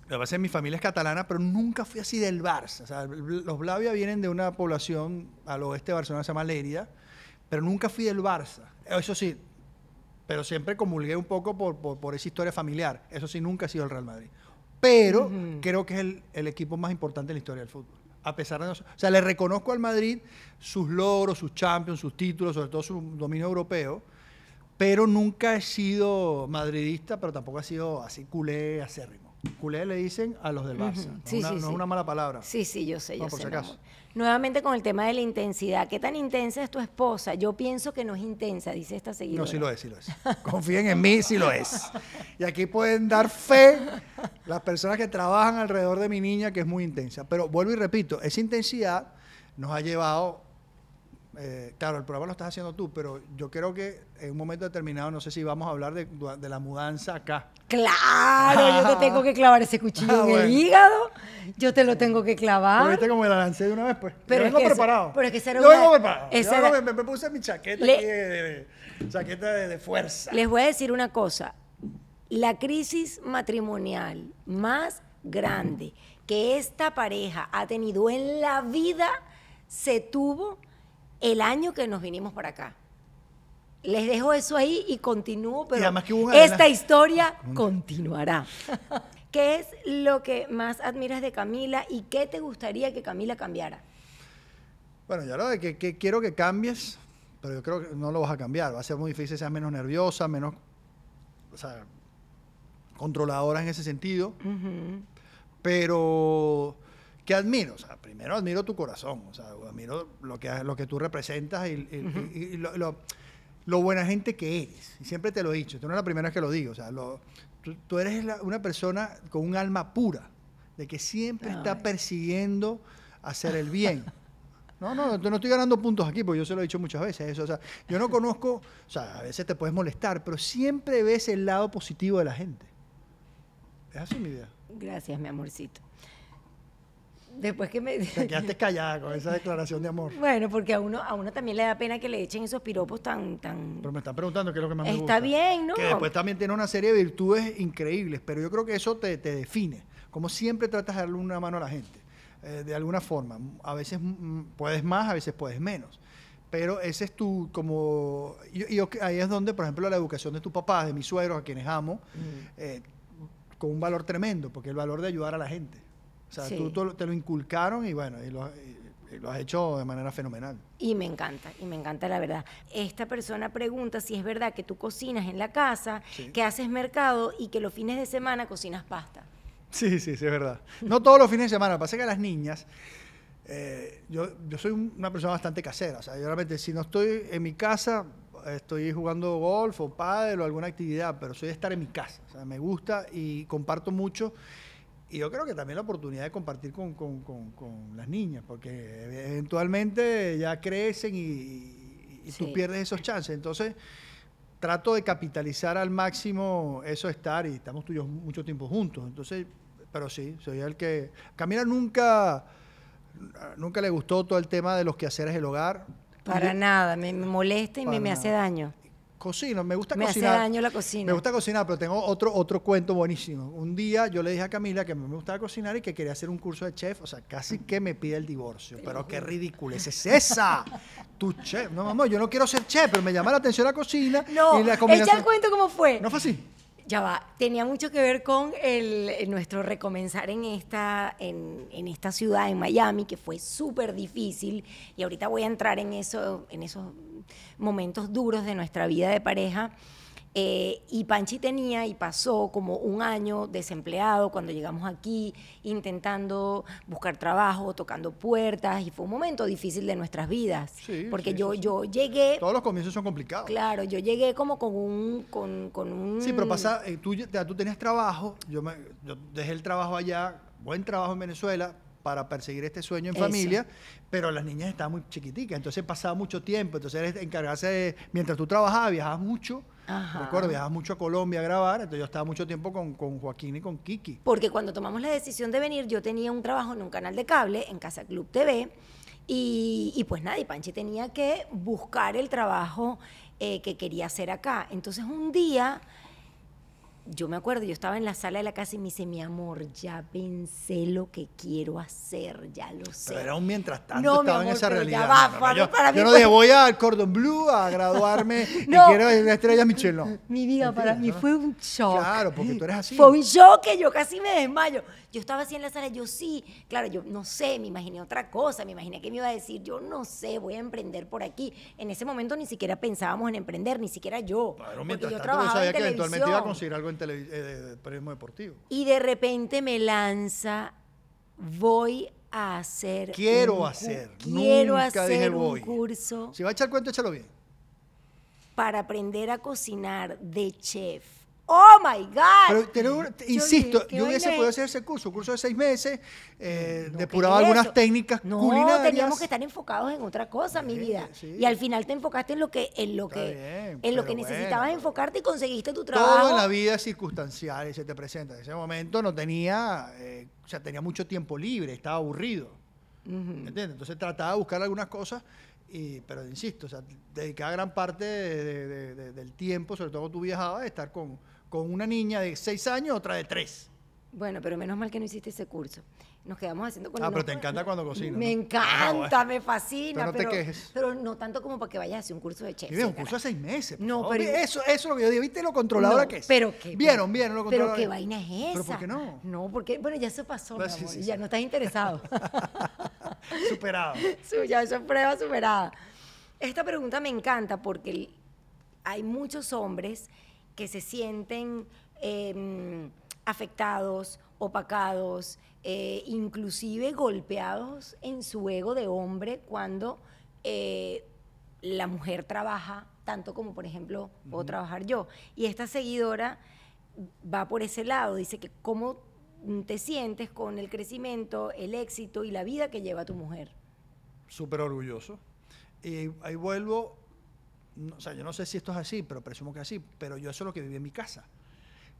es que mi familia es catalana, pero nunca fui así del Barça. O sea, los Blavia vienen de una población al oeste de Barcelona, se llama Lérida, pero nunca fui del Barça. Eso sí, pero siempre comulgué un poco por, por, esa historia familiar. Eso sí, nunca ha sido el Real Madrid. Pero creo que es el, equipo más importante en la historia del fútbol a pesar de O sea, le reconozco al Madrid sus logros, sus champions, sus títulos, sobre todo su dominio europeo, pero nunca he sido madridista, pero tampoco he sido así culé acérrimo. Culé le dicen a los del Barça. no, es una mala palabra. Sí, sí, yo sé, yo sé. Nuevamente con el tema de la intensidad. ¿Qué tan intensa es tu esposa? Yo pienso que no es intensa, dice esta seguidora. No, sí lo es, sí lo es. Confíen en mí, sí lo es. Y aquí pueden dar fe las personas que trabajan alrededor de mi niña, que es muy intensa. Pero vuelvo y repito, esa intensidad nos ha llevado eh, claro, el programa lo estás haciendo tú, pero yo creo que en un momento determinado, no sé si vamos a hablar de, la mudanza acá. Claro, yo te tengo que clavar ese cuchillo ah, en el hígado, yo te lo tengo que clavar. viste como me la lancé de una vez, pues. Pero es preparado. pero es que será. yo preparado. Yo me, puse mi chaqueta, de, chaqueta de fuerza. Les voy a decir una cosa. La crisis matrimonial más grande que esta pareja ha tenido en la vida se tuvo el año que nos vinimos para acá. Les dejo eso ahí y continúo, pero esta historia continuará. ¿Qué es lo que más admiras de Camila y qué te gustaría que Camila cambiara? Bueno, ya lo de que, quiero que cambies, pero yo creo que no lo vas a cambiar. Va a ser muy difícil, seas menos nerviosa, menos controladora en ese sentido. Pero ¿Qué admiro? O sea, primero admiro tu corazón, o sea, admiro lo que, lo que tú representas y, lo, buena gente que eres. Y siempre te lo he dicho, tú no es la primera vez que lo digo, o sea, tú, eres una persona con un alma pura, de que siempre está persiguiendo hacer el bien. No, no, no estoy ganando puntos aquí, porque yo se lo he dicho muchas veces. Eso, o sea, yo no conozco, o sea, a veces te puedes molestar, pero siempre ves el lado positivo de la gente. Esa es mi idea. Gracias, mi amorcito. Después que me... Te quedaste callada con esa declaración de amor. Bueno, porque a uno, a uno también le da pena que le echen esos piropos tan... tan... Pero me están preguntando qué es lo que más me gusta. Está bien, ¿no? Que después también tiene una serie de virtudes increíbles, pero yo creo que eso te, define. Como siempre tratas de darle una mano a la gente, eh, de alguna forma. A veces mm, mm, puedes más, a veces puedes menos. Pero ese es tu, como... Y, ahí es donde, por ejemplo, la educación de tu papá, de mis suegros, a quienes amo, mm. eh, con un valor tremendo, porque el valor de ayudar a la gente o sea, tú, te lo inculcaron y bueno, y lo, has hecho de manera fenomenal. Y me encanta, y me encanta la verdad. Esta persona pregunta si es verdad que tú cocinas en la casa, que haces mercado y que los fines de semana cocinas pasta. Sí, sí, sí, es verdad. No todos los fines de semana, pasa que las niñas... Eh, yo, yo soy una persona bastante casera, o sea, yo realmente si no estoy en mi casa, estoy jugando golf o pádel o alguna actividad, pero soy de estar en mi casa. O sea, me gusta y comparto mucho y yo creo que también la oportunidad de compartir con, las niñas, porque eventualmente ya crecen y, y, tú pierdes esos chances. Entonces, trato de capitalizar al máximo eso estar y estamos tuyos mucho tiempo juntos. Entonces, pero sí, soy el que... Camila nunca, nunca le gustó todo el tema de los quehaceres del hogar. Para nada, me, molesta y me hace daño cocino, me gusta cocinar. Me hace daño la cocina. Me gusta cocinar, pero tengo otro, otro cuento buenísimo. Un día yo le dije a Camila que me gustaba cocinar y que quería hacer un curso de chef, o sea, casi que me pide el divorcio. Pero qué ridículo es esa. tu chef. No, mamá, yo no quiero ser chef, pero me llama la atención la cocina. No, y el cuento cómo fue. No fue así. Ya va, tenía mucho que ver con el, eh, nuestro recomenzar en esta, en esta ciudad, en Miami, que fue súper difícil. Y ahorita voy a entrar en eso, en esos momentos duros de nuestra vida de pareja. Eh, y Panchi tenía y pasó como un año desempleado cuando llegamos aquí, intentando buscar trabajo, tocando puertas, y fue un momento difícil de nuestras vidas. porque yo, yo llegué. Todos los comienzos son complicados. Claro, yo llegué como con un. Con, un sí, pero pasa, eh, tú, ya, tú tenías trabajo, yo, me, yo dejé el trabajo allá, buen trabajo en Venezuela, para perseguir este sueño en familia, pero las niñas estaban muy chiquiticas, entonces pasaba mucho tiempo, entonces encargarse de, mientras tú trabajabas, viajabas mucho. Recuerdo, viajabas mucho a Colombia a grabar, entonces yo estaba mucho tiempo con, Joaquín y con Kiki. Porque cuando tomamos la decisión de venir, yo tenía un trabajo en un canal de cable, en Casa Club TV, y, pues nada, y Panchi tenía que buscar el trabajo eh, que quería hacer acá. Entonces un día yo me acuerdo, yo estaba en la sala de la casa y me dice, mi amor, ya pensé lo que quiero hacer, ya lo sé. Pero era mientras tanto, estaba en esa realidad. yo, no dije, voy al Cordon Blue a graduarme y quiero Estrella Michelón. Mi vida para mí fue un shock. Claro, porque tú eres así. Fue un shock que yo casi me desmayo. Yo estaba así en la sala, yo sí, claro, yo no sé, me imaginé otra cosa, me imaginé que me iba a decir, yo no sé, voy a emprender por aquí. En ese momento ni siquiera pensábamos en emprender, ni siquiera yo. Pero mientras yo tanto, sabía que eventualmente iba a conseguir algo eh, de periodismo deportivo. Y de repente me lanza, voy a hacer. Quiero hacer. Quiero Nunca hacer un voy. curso. Si va a echar cuento, échalo bien. Para aprender a cocinar de chef. Oh my God. Pero, insisto, yo, hubiese podido hacer ese curso, curso de seis meses, eh, depuraba algunas técnicas culinarias. No, teníamos que estar enfocados en otra cosa, mi vida. Y al final te enfocaste en lo que, en lo que, en lo que necesitabas enfocarte y conseguiste tu trabajo. Todo en la vida es circunstancial se te presenta. En ese momento no tenía, eh, o sea, tenía mucho tiempo libre, estaba aburrido. ¿Entiendes? Entonces trataba de buscar algunas cosas pero insisto, o sea, dedicaba gran parte del tiempo, sobre todo cuando tú viajabas, a estar con, con una niña de 6 años, otra de 3. Bueno, pero menos mal que no hiciste ese curso. Nos quedamos haciendo con Ah, pero te encanta cuando cocinas. Me encanta, ah, me fascina. Pero no te quejes. pero no tanto como para que vayas a hacer un curso de chef. Sí, un curso de seis meses. No, pero- Eso, eso es lo que yo digo. ¿Viste lo controlado No, que es? Pero qué, Vieron, vieron lo Pero qué vaina es esa. Pero ¿por qué no? No, porque, bueno, ya se pasó, pues mi amor, ya no estás interesado. Superado. ya eso es prueba superada. Esta pregunta me encanta porque hay muchos hombres que se sienten em, afectados, opacados, eh, inclusive golpeados en su ego de hombre cuando eh, la mujer trabaja tanto como, por ejemplo, puedo trabajar yo. Y esta seguidora va por ese lado, dice que cómo te sientes con el crecimiento, el éxito y la vida que lleva tu mujer. Súper orgulloso. Y ahí vuelvo o sea, yo no sé si esto es así, pero presumo que es así, pero yo eso es lo que viví en mi casa.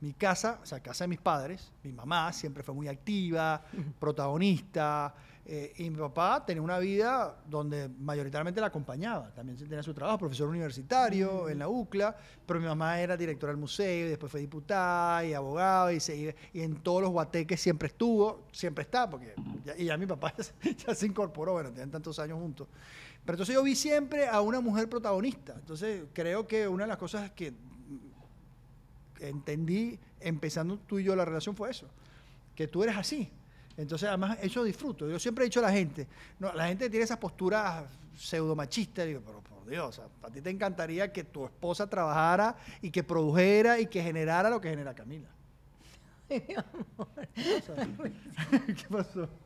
Mi casa, o sea, casa de mis padres, mi mamá siempre fue muy activa, protagonista, eh, y mi papá tenía una vida donde mayoritariamente la acompañaba. También tenía su trabajo, profesor universitario en la UCLA, pero mi mamá era directora del museo, y después fue diputada y abogada, y, y en todos los guateques siempre estuvo, siempre está, porque y ya mi papá ya se incorporó, bueno, tenían tantos años juntos. Pero entonces yo vi siempre a una mujer protagonista. Entonces creo que una de las cosas que entendí empezando tú y yo la relación fue eso, que tú eres así. Entonces, además, eso disfruto. Yo siempre he dicho a la gente, no, la gente tiene esas posturas machistas digo, pero por Dios, a, ti te encantaría que tu esposa trabajara y que produjera y que generara lo que genera Camila. ¿Qué pasó?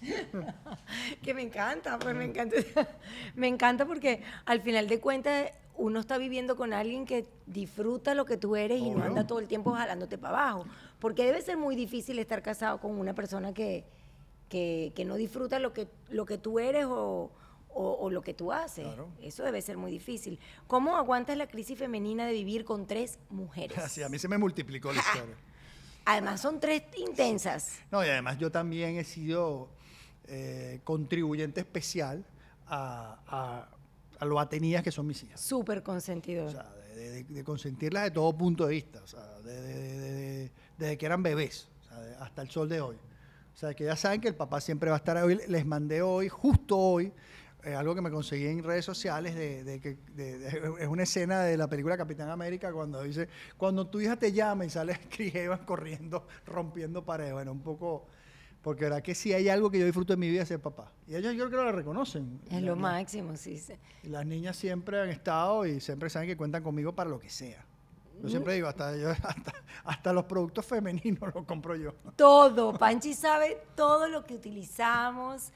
que me encanta, pues me encanta. me encanta porque al final de cuentas uno está viviendo con alguien que disfruta lo que tú eres y no anda todo el tiempo jalándote para abajo. Porque debe ser muy difícil estar casado con una persona que, que, no disfruta lo que, lo que tú eres o, lo que tú haces. Eso debe ser muy difícil. ¿Cómo aguantas la crisis femenina de vivir con tres mujeres? Así, a mí se me multiplicó la historia. Además, son tres intensas. No, y además yo también he sido eh, contribuyente especial a, a, a, lo atenidas que son mis hijas. Súper consentidor. de, de, consentirlas de todo punto de vista, o desde que eran bebés, hasta el sol de hoy. O sea, que ya saben que el papá siempre va a estar hoy. Les mandé hoy, justo hoy, eh, algo que me conseguí en redes sociales de, que es una escena de la película Capitán América cuando dice cuando tu hija te llama y sale Chris Evans corriendo rompiendo paredes bueno un poco porque verdad que si hay algo que yo disfruto en mi vida es ser papá. Y ellos yo creo que lo reconocen. Es lo máximo, sí. las niñas siempre han estado y siempre saben que cuentan conmigo para lo que sea. Yo mm. siempre digo, hasta, hasta, los productos femeninos los compro yo. Todo, Panchi sabe todo lo que utilizamos.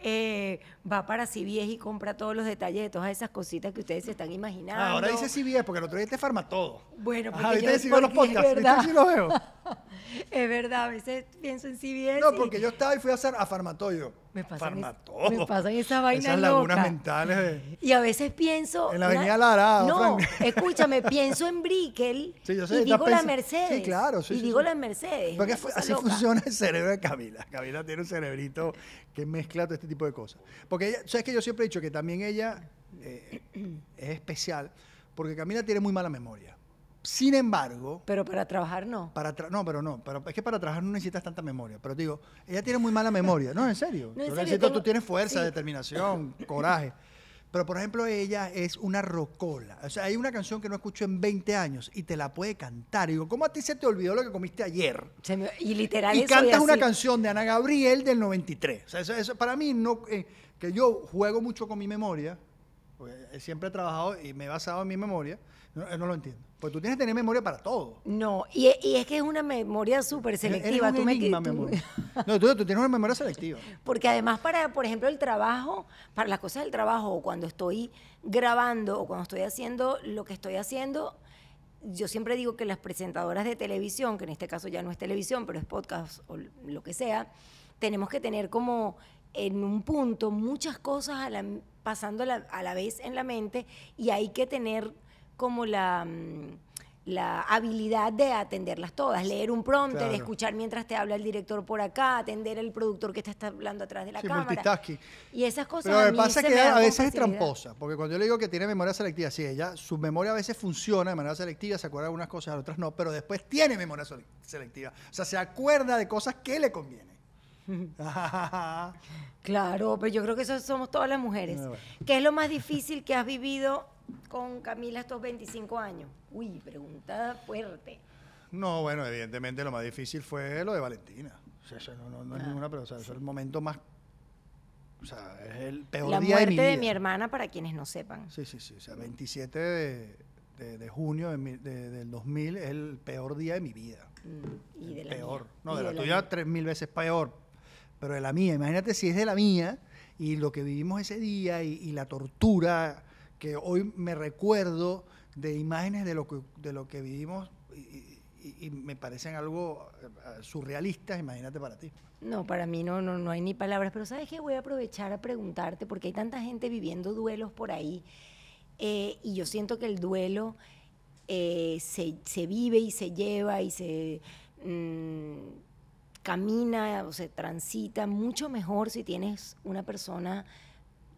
Eh, va para Sibies y compra todos los detalles de todas esas cositas que ustedes se están imaginando. Ah, ahora dice Sibies porque el otro día te farma todo. Bueno, porque Ajá, yo, los podcasts, Sí lo veo. es verdad, a veces pienso en Sibies. No, porque yo estaba y fui a hacer a farmatoyo. Me pasan, me pasan esas vainas Esas lagunas mentales. Y a veces pienso... En la avenida Lara. No, escúchame, pienso en Brickell sí, yo sé, y digo la Mercedes. Sí, claro. Sí, y digo la Mercedes. Porque así funciona el cerebro de Camila. Camila tiene un cerebrito que mezcla todo este tipo de cosas. Porque sabes que yo siempre he dicho que también ella eh, es especial, porque Camila tiene muy mala memoria. Sin embargo. Pero para trabajar no. Para no, pero no. es que para trabajar no necesitas tanta memoria. Pero digo, ella tiene muy mala memoria. No, en serio. No, necesito, Tú tienes fuerza, determinación, coraje. Pero por ejemplo, ella es una rocola. O sea, hay una canción que no escucho en 20 años y te la puede cantar. Y digo, ¿cómo a ti se te olvidó lo que comiste ayer? y literal Y cantas una canción de Ana Gabriel del 93. O sea, eso, para mí, no, eh, que yo juego mucho con mi memoria, pues, eh, siempre he trabajado y me he basado en mi memoria, no eh, lo entiendo. Pues tú tienes que tener memoria para todo. No, y, es que es una memoria súper selectiva. tú me, No, tú, tienes una memoria selectiva. Porque además para, por ejemplo, el trabajo, para las cosas del trabajo, o cuando estoy grabando, o cuando estoy haciendo lo que estoy haciendo, yo siempre digo que las presentadoras de televisión, que en este caso ya no es televisión, pero es podcast o lo que sea, tenemos que tener como en un punto muchas cosas pasando a la vez en la mente y hay que tener como la, mm, la habilidad de atenderlas todas, leer un prompter, escuchar mientras te habla el director por acá, atender al productor que está hablando atrás de la cámara. Y esas cosas. Pero lo que pasa es que a veces es tramposa, porque cuando yo le digo que tiene memoria selectiva, sí, ella, su memoria a veces funciona de manera selectiva, se acuerda de unas cosas, de otras no, pero después tiene memoria selectiva. O sea, se acuerda de cosas que le convienen. claro, pero yo creo que eso somos todas las mujeres. Eh, ¿Qué es lo más difícil que has vivido con Camila estos 25 años? Uy, pregunta fuerte. No, bueno, evidentemente lo más difícil fue lo de Valentina. O sea, no, es ah, ninguna, pero es el momento más. O sea, es el peor día de mi vida. muerte de mi hermana, para quienes no sepan. Sí, sí, sí. O sea, 27 de, junio del 2000 es el peor día de mi vida. Mm, peor. No, de la, tuya tres mil veces peor. Pero de la mía, imagínate si es de la mía y lo que vivimos ese día y, y la tortura que hoy me recuerdo de imágenes de lo que, de lo que vivimos y, me parecen algo eh, eh, surrealistas, imagínate para ti. No, para mí no, no, no hay ni palabras, pero sabes que voy a aprovechar a preguntarte, porque hay tanta gente viviendo duelos por ahí, eh, y yo siento que el duelo se, vive y se lleva y se mm, camina o se transita mucho mejor si tienes una persona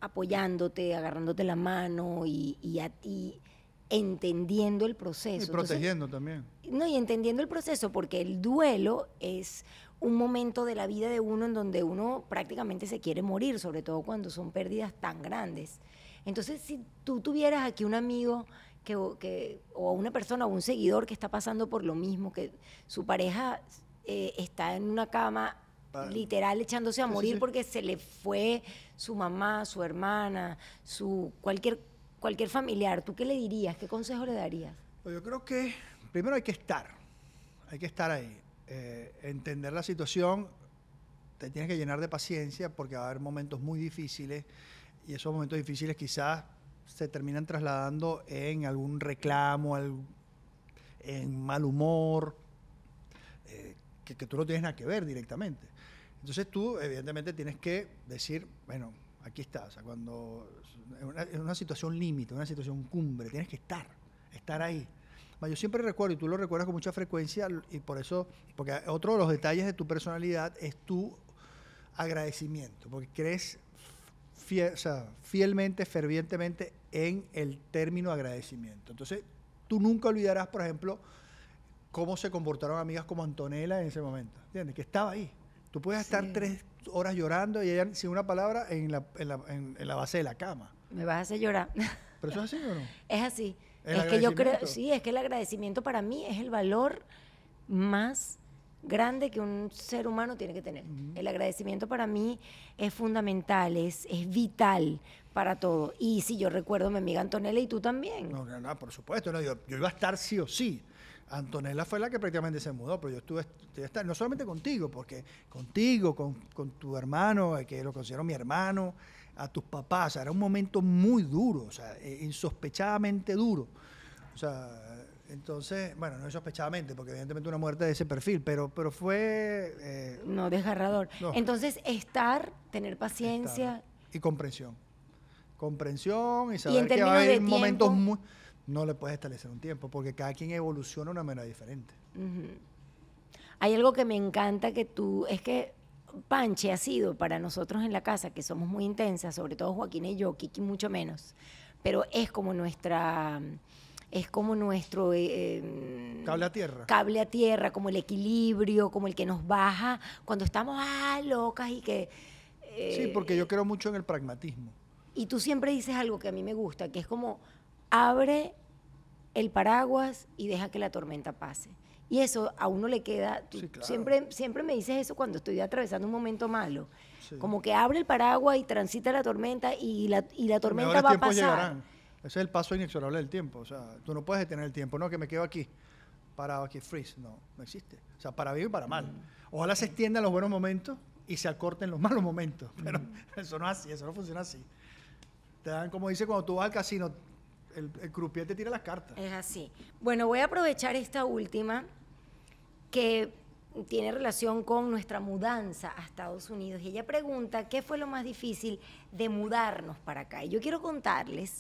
apoyándote, agarrándote la mano y, a ti entendiendo el proceso. Y protegiendo también. No, y entendiendo el proceso, porque el duelo es un momento de la vida de uno en donde uno prácticamente se quiere morir, sobre todo cuando son pérdidas tan grandes. Entonces, si tú tuvieras aquí un amigo que, o una persona o un seguidor que está pasando por lo mismo, que su pareja eh, está en una cama literal echándose a morir porque se le fue su mamá, su hermana, su cualquier, cualquier familiar, ¿tú qué le dirías? ¿Qué consejo le darías? Pues yo creo que primero hay que estar, hay que estar ahí, eh, entender la situación, te tienes que llenar de paciencia porque va a haber momentos muy difíciles y esos momentos difíciles quizás se terminan trasladando en algún reclamo, en mal humor, eh, que, que tú no tienes nada que ver directamente. Entonces tú, evidentemente, tienes que decir, bueno, aquí está. O sea, cuando es una, situación límite, una situación cumbre, tienes que estar, estar ahí. Yo siempre recuerdo, y tú lo recuerdas con mucha frecuencia, y por eso, porque otro de los detalles de tu personalidad es tu agradecimiento, porque crees fielmente, fervientemente en el término agradecimiento. Entonces, tú nunca olvidarás, por ejemplo, cómo se comportaron amigas como Antonella en ese momento, ¿entiendes? Que estaba ahí. Tú puedes estar tres horas llorando y ella sin una palabra en la, en, la, base de la cama. Me vas a hacer llorar. ¿Pero eso es así o no? Es así. es que yo creo, sí, es que el agradecimiento para mí es el valor más grande que un ser humano tiene que tener. El agradecimiento para mí es fundamental, es, vital para todo. Y si yo recuerdo a mi amiga Antonella y tú también. No, no, por supuesto, yo iba a estar sí o sí. Antonella fue la que prácticamente se mudó, pero yo estuve, no solamente contigo, porque contigo, con, tu hermano, eh, que lo considero mi hermano, a tus papás, era un momento muy duro, o sea, eh, insospechadamente duro. O sea, entonces, bueno, no insospechadamente, porque evidentemente una muerte de ese perfil, pero, pero fue... Eh, no, desgarrador. Entonces, estar, tener paciencia. Y comprensión. Comprensión y saber que va momentos muy no le puedes establecer un tiempo, porque cada quien evoluciona de una manera diferente. Hay algo que me encanta que tú, es que Panche ha sido para nosotros en la casa, que somos muy intensas, sobre todo Joaquín y yo, Kiki mucho menos, pero es como nuestra es como nuestro... Eh, em, cable a tierra. Cable a tierra, como el equilibrio, como el que nos baja cuando estamos a ah, locas y que... sí, porque yo eh, creo mucho en el pragmatismo. Y tú siempre dices algo que a mí me gusta, que es como abre el paraguas y deja que la tormenta pase. Y eso a uno le queda, siempre, siempre me dices eso cuando estoy atravesando un momento malo. Como que abre el paraguas y transita la tormenta y la, tormenta va a pasar. Llegarán. Ese es el paso inexorable del tiempo. O sea, tú no puedes detener el tiempo, no, que me quedo aquí, parado aquí, freeze. No, no existe. O sea, para bien y para mal. Mm. Ojalá se extiendan los buenos momentos y se acorten los malos momentos. Pero mm. eso no es así, eso no funciona así. Te dan, como dice, cuando tú vas al casino, el, te tira las cartas. Es así. Bueno, voy a aprovechar esta última que tiene relación con nuestra mudanza a Estados Unidos y ella pregunta qué fue lo más difícil de mudarnos para acá. Y yo quiero contarles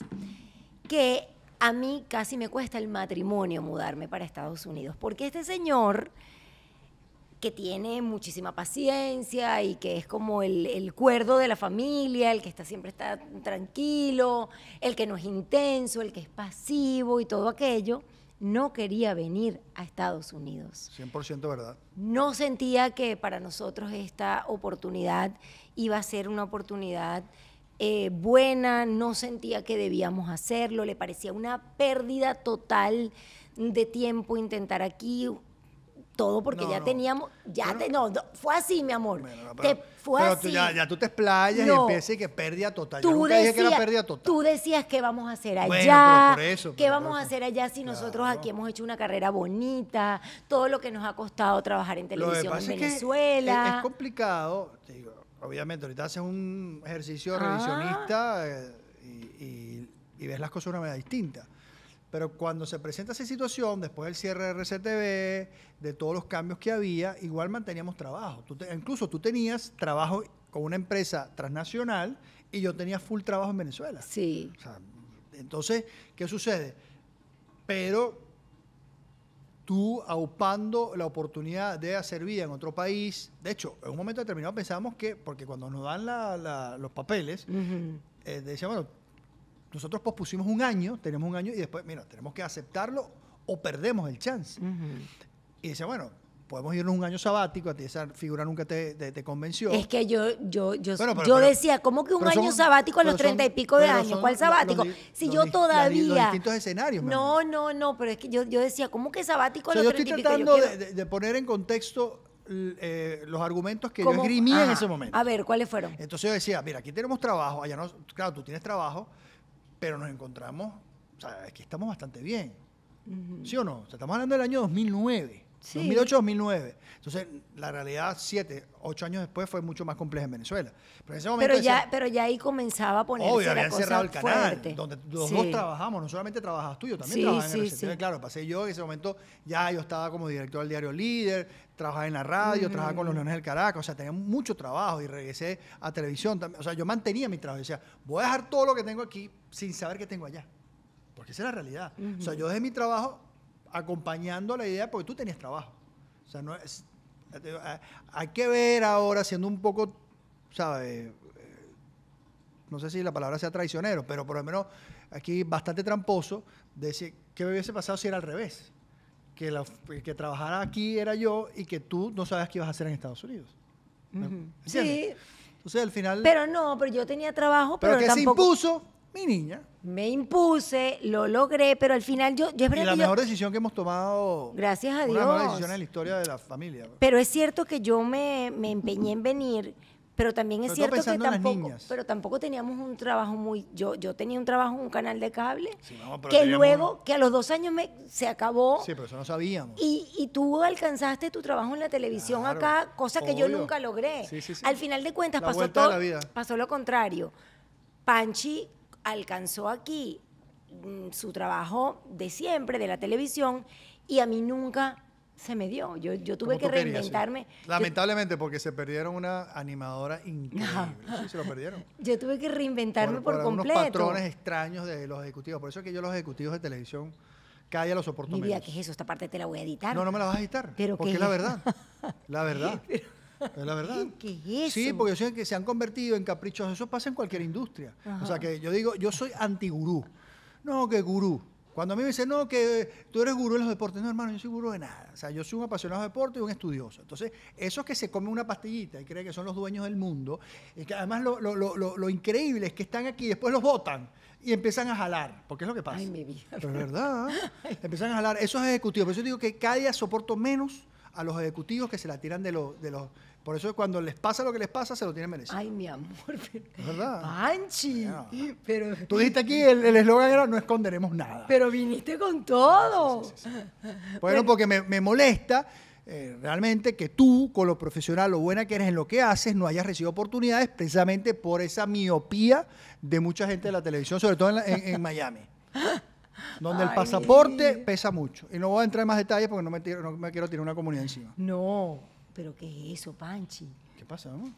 que a mí casi me cuesta el matrimonio mudarme para Estados Unidos, porque este señor que tiene muchísima paciencia y que es como el, cuerdo de la familia, el que está siempre está tranquilo, el que no es intenso, el que es pasivo y todo aquello, no quería venir a Estados Unidos. 100% verdad. No sentía que para nosotros esta oportunidad iba a ser una oportunidad eh, buena, no sentía que debíamos hacerlo, le parecía una pérdida total de tiempo intentar aquí todo porque ya teníamos, ya no, fue así, mi amor. fue así. ya, tú te explayas y empiezas y que pérdida total. Tú decías, que era pérdida total. Tú decías que vamos a hacer allá. ¿Qué vamos a hacer allá si nosotros aquí hemos hecho una carrera bonita? Todo lo que nos ha costado trabajar en televisión en Venezuela. Es, complicado, obviamente, ahorita haces un ejercicio ah. revisionista eh, y ves las cosas de una manera distinta. Pero cuando se presenta esa situación, después del cierre de RCTV, de todos los cambios que había, igual manteníamos trabajo. incluso tú tenías trabajo con una empresa transnacional y yo tenía full trabajo en Venezuela. Sí. entonces, ¿qué sucede? Pero tú aupando la oportunidad de hacer vida en otro país, de hecho, en un momento determinado pensábamos que, porque cuando nos dan los papeles, eh, decíamos, bueno, nosotros pospusimos un año, tenemos un año y después, mira, tenemos que aceptarlo o perdemos el chance. Y dice, bueno, podemos irnos un año sabático, a ti esa figura nunca te, convenció. Es que yo, yo, yo, yo decía, ¿cómo que un año sabático a los treinta y pico de años? ¿Cuál sabático? si yo todavía. Los distintos escenarios. No, no, no, pero es que yo, yo decía, ¿cómo que sabático a los treinta y pico? Yo estoy tratando de, poner en contexto. Eh, los argumentos que yo esgrimí en ese momento. A ver, ¿cuáles fueron? Entonces yo decía, mira, aquí tenemos trabajo, allá no, claro, tú tienes trabajo, pero nos encontramos, o sea, es que estamos bastante bien. ¿Sí o no? O sea, estamos hablando del año 2009. Sí. 2008, 2009. Entonces, la realidad, siete, ocho años después, fue mucho más compleja en Venezuela. Pero, ese momento ya, pero ya ahí comenzaba a ponerse obvio, la cosa cerrado el canal, donde los dos trabajamos. No solamente trabajas tú, yo también trabajaba en Claro, pasé yo en ese momento, ya yo estaba como director del diario Líder, trabajaba en la radio, mm. trabajaba con los Leones del Caracas, o sea, tenía mucho trabajo y regresé a televisión también. O sea, yo mantenía mi trabajo. decía, voy a dejar todo lo que tengo aquí sin saber qué tengo allá. Porque esa es la realidad. O sea, yo dejé mi trabajo acompañando la idea porque tú tenías trabajo. O sea, no es, hay que ver ahora, siendo un poco, ¿sabes? No sé si la palabra sea traicionero, pero por lo menos aquí bastante tramposo, de decir, ¿qué me hubiese pasado si era al revés? Que la, que trabajara aquí era yo y que tú no sabías qué ibas a hacer en Estados Unidos. Sí. Entonces al final... Pero no, pero yo tenía trabajo, pero, pero que se impuso mi niña. Me impuse, lo logré, pero al final yo... yo es y la mejor decisión que hemos tomado... Gracias a Dios. La mejor decisión en la historia de la familia. Pero es cierto que yo me, empeñé en venir, pero también es cierto que tampoco... Pero tampoco teníamos un trabajo muy... Yo, yo tenía un trabajo en un canal de cable, que luego, que a los dos años se acabó. Sí, pero eso no sabíamos. Y, tú alcanzaste tu trabajo en la televisión acá, cosa que yo nunca logré. Sí, sí, al final de cuentas pasó todo... Pasó lo contrario. Panchi alcanzó aquí mm, su trabajo de siempre, de la televisión, y a mí nunca se me dio. Yo, yo tuve que reinventarme. Lamentablemente, porque se perdieron una animadora increíble. se lo perdieron. Yo tuve que reinventarme por, completo por completo. patrones extraños de los ejecutivos. Por eso es que yo los ejecutivos de televisión cada los soporto Mi ¿qué es eso? Esta parte te la voy a editar. No, no me la vas a editar. ¿Pero porque es la verdad. La verdad. Es la verdad. ¿Qué es Sí, porque yo que se han convertido en caprichos. Eso pasa en cualquier industria. O sea, que yo digo, yo soy antigurú. No, que gurú. Cuando a mí me dicen, no, que tú eres gurú en los deportes. No, hermano, yo soy gurú de nada. O sea, yo soy un apasionado de deporte y un estudioso. Entonces, esos que se comen una pastillita y creen que son los dueños del mundo, y que además lo, increíble es que están aquí y después los votan y empiezan a jalar, porque es lo que pasa. Ay, mi vida. Pero es verdad. empiezan a jalar. Esos ejecutivos. Por eso digo que cada día soporto menos a los ejecutivos que se la tiran de los por eso es cuando les pasa lo que les pasa, se lo tienen merecido. Ay, mi amor, ¿verdad? Panchi. Tú dijiste aquí, el eslogan era no esconderemos nada. Pero viniste con todo. bueno, porque me, molesta eh, realmente que tú, con lo profesional, lo buena que eres en lo que haces, no hayas recibido oportunidades precisamente por esa miopía de mucha gente de la televisión, sobre todo en, Miami. Donde el pasaporte pesa mucho. Y no voy a entrar en más detalles porque no me, no me quiero tirar una comunidad encima. No, ¿Pero qué es eso, Panchi? ¿Qué pasa, no?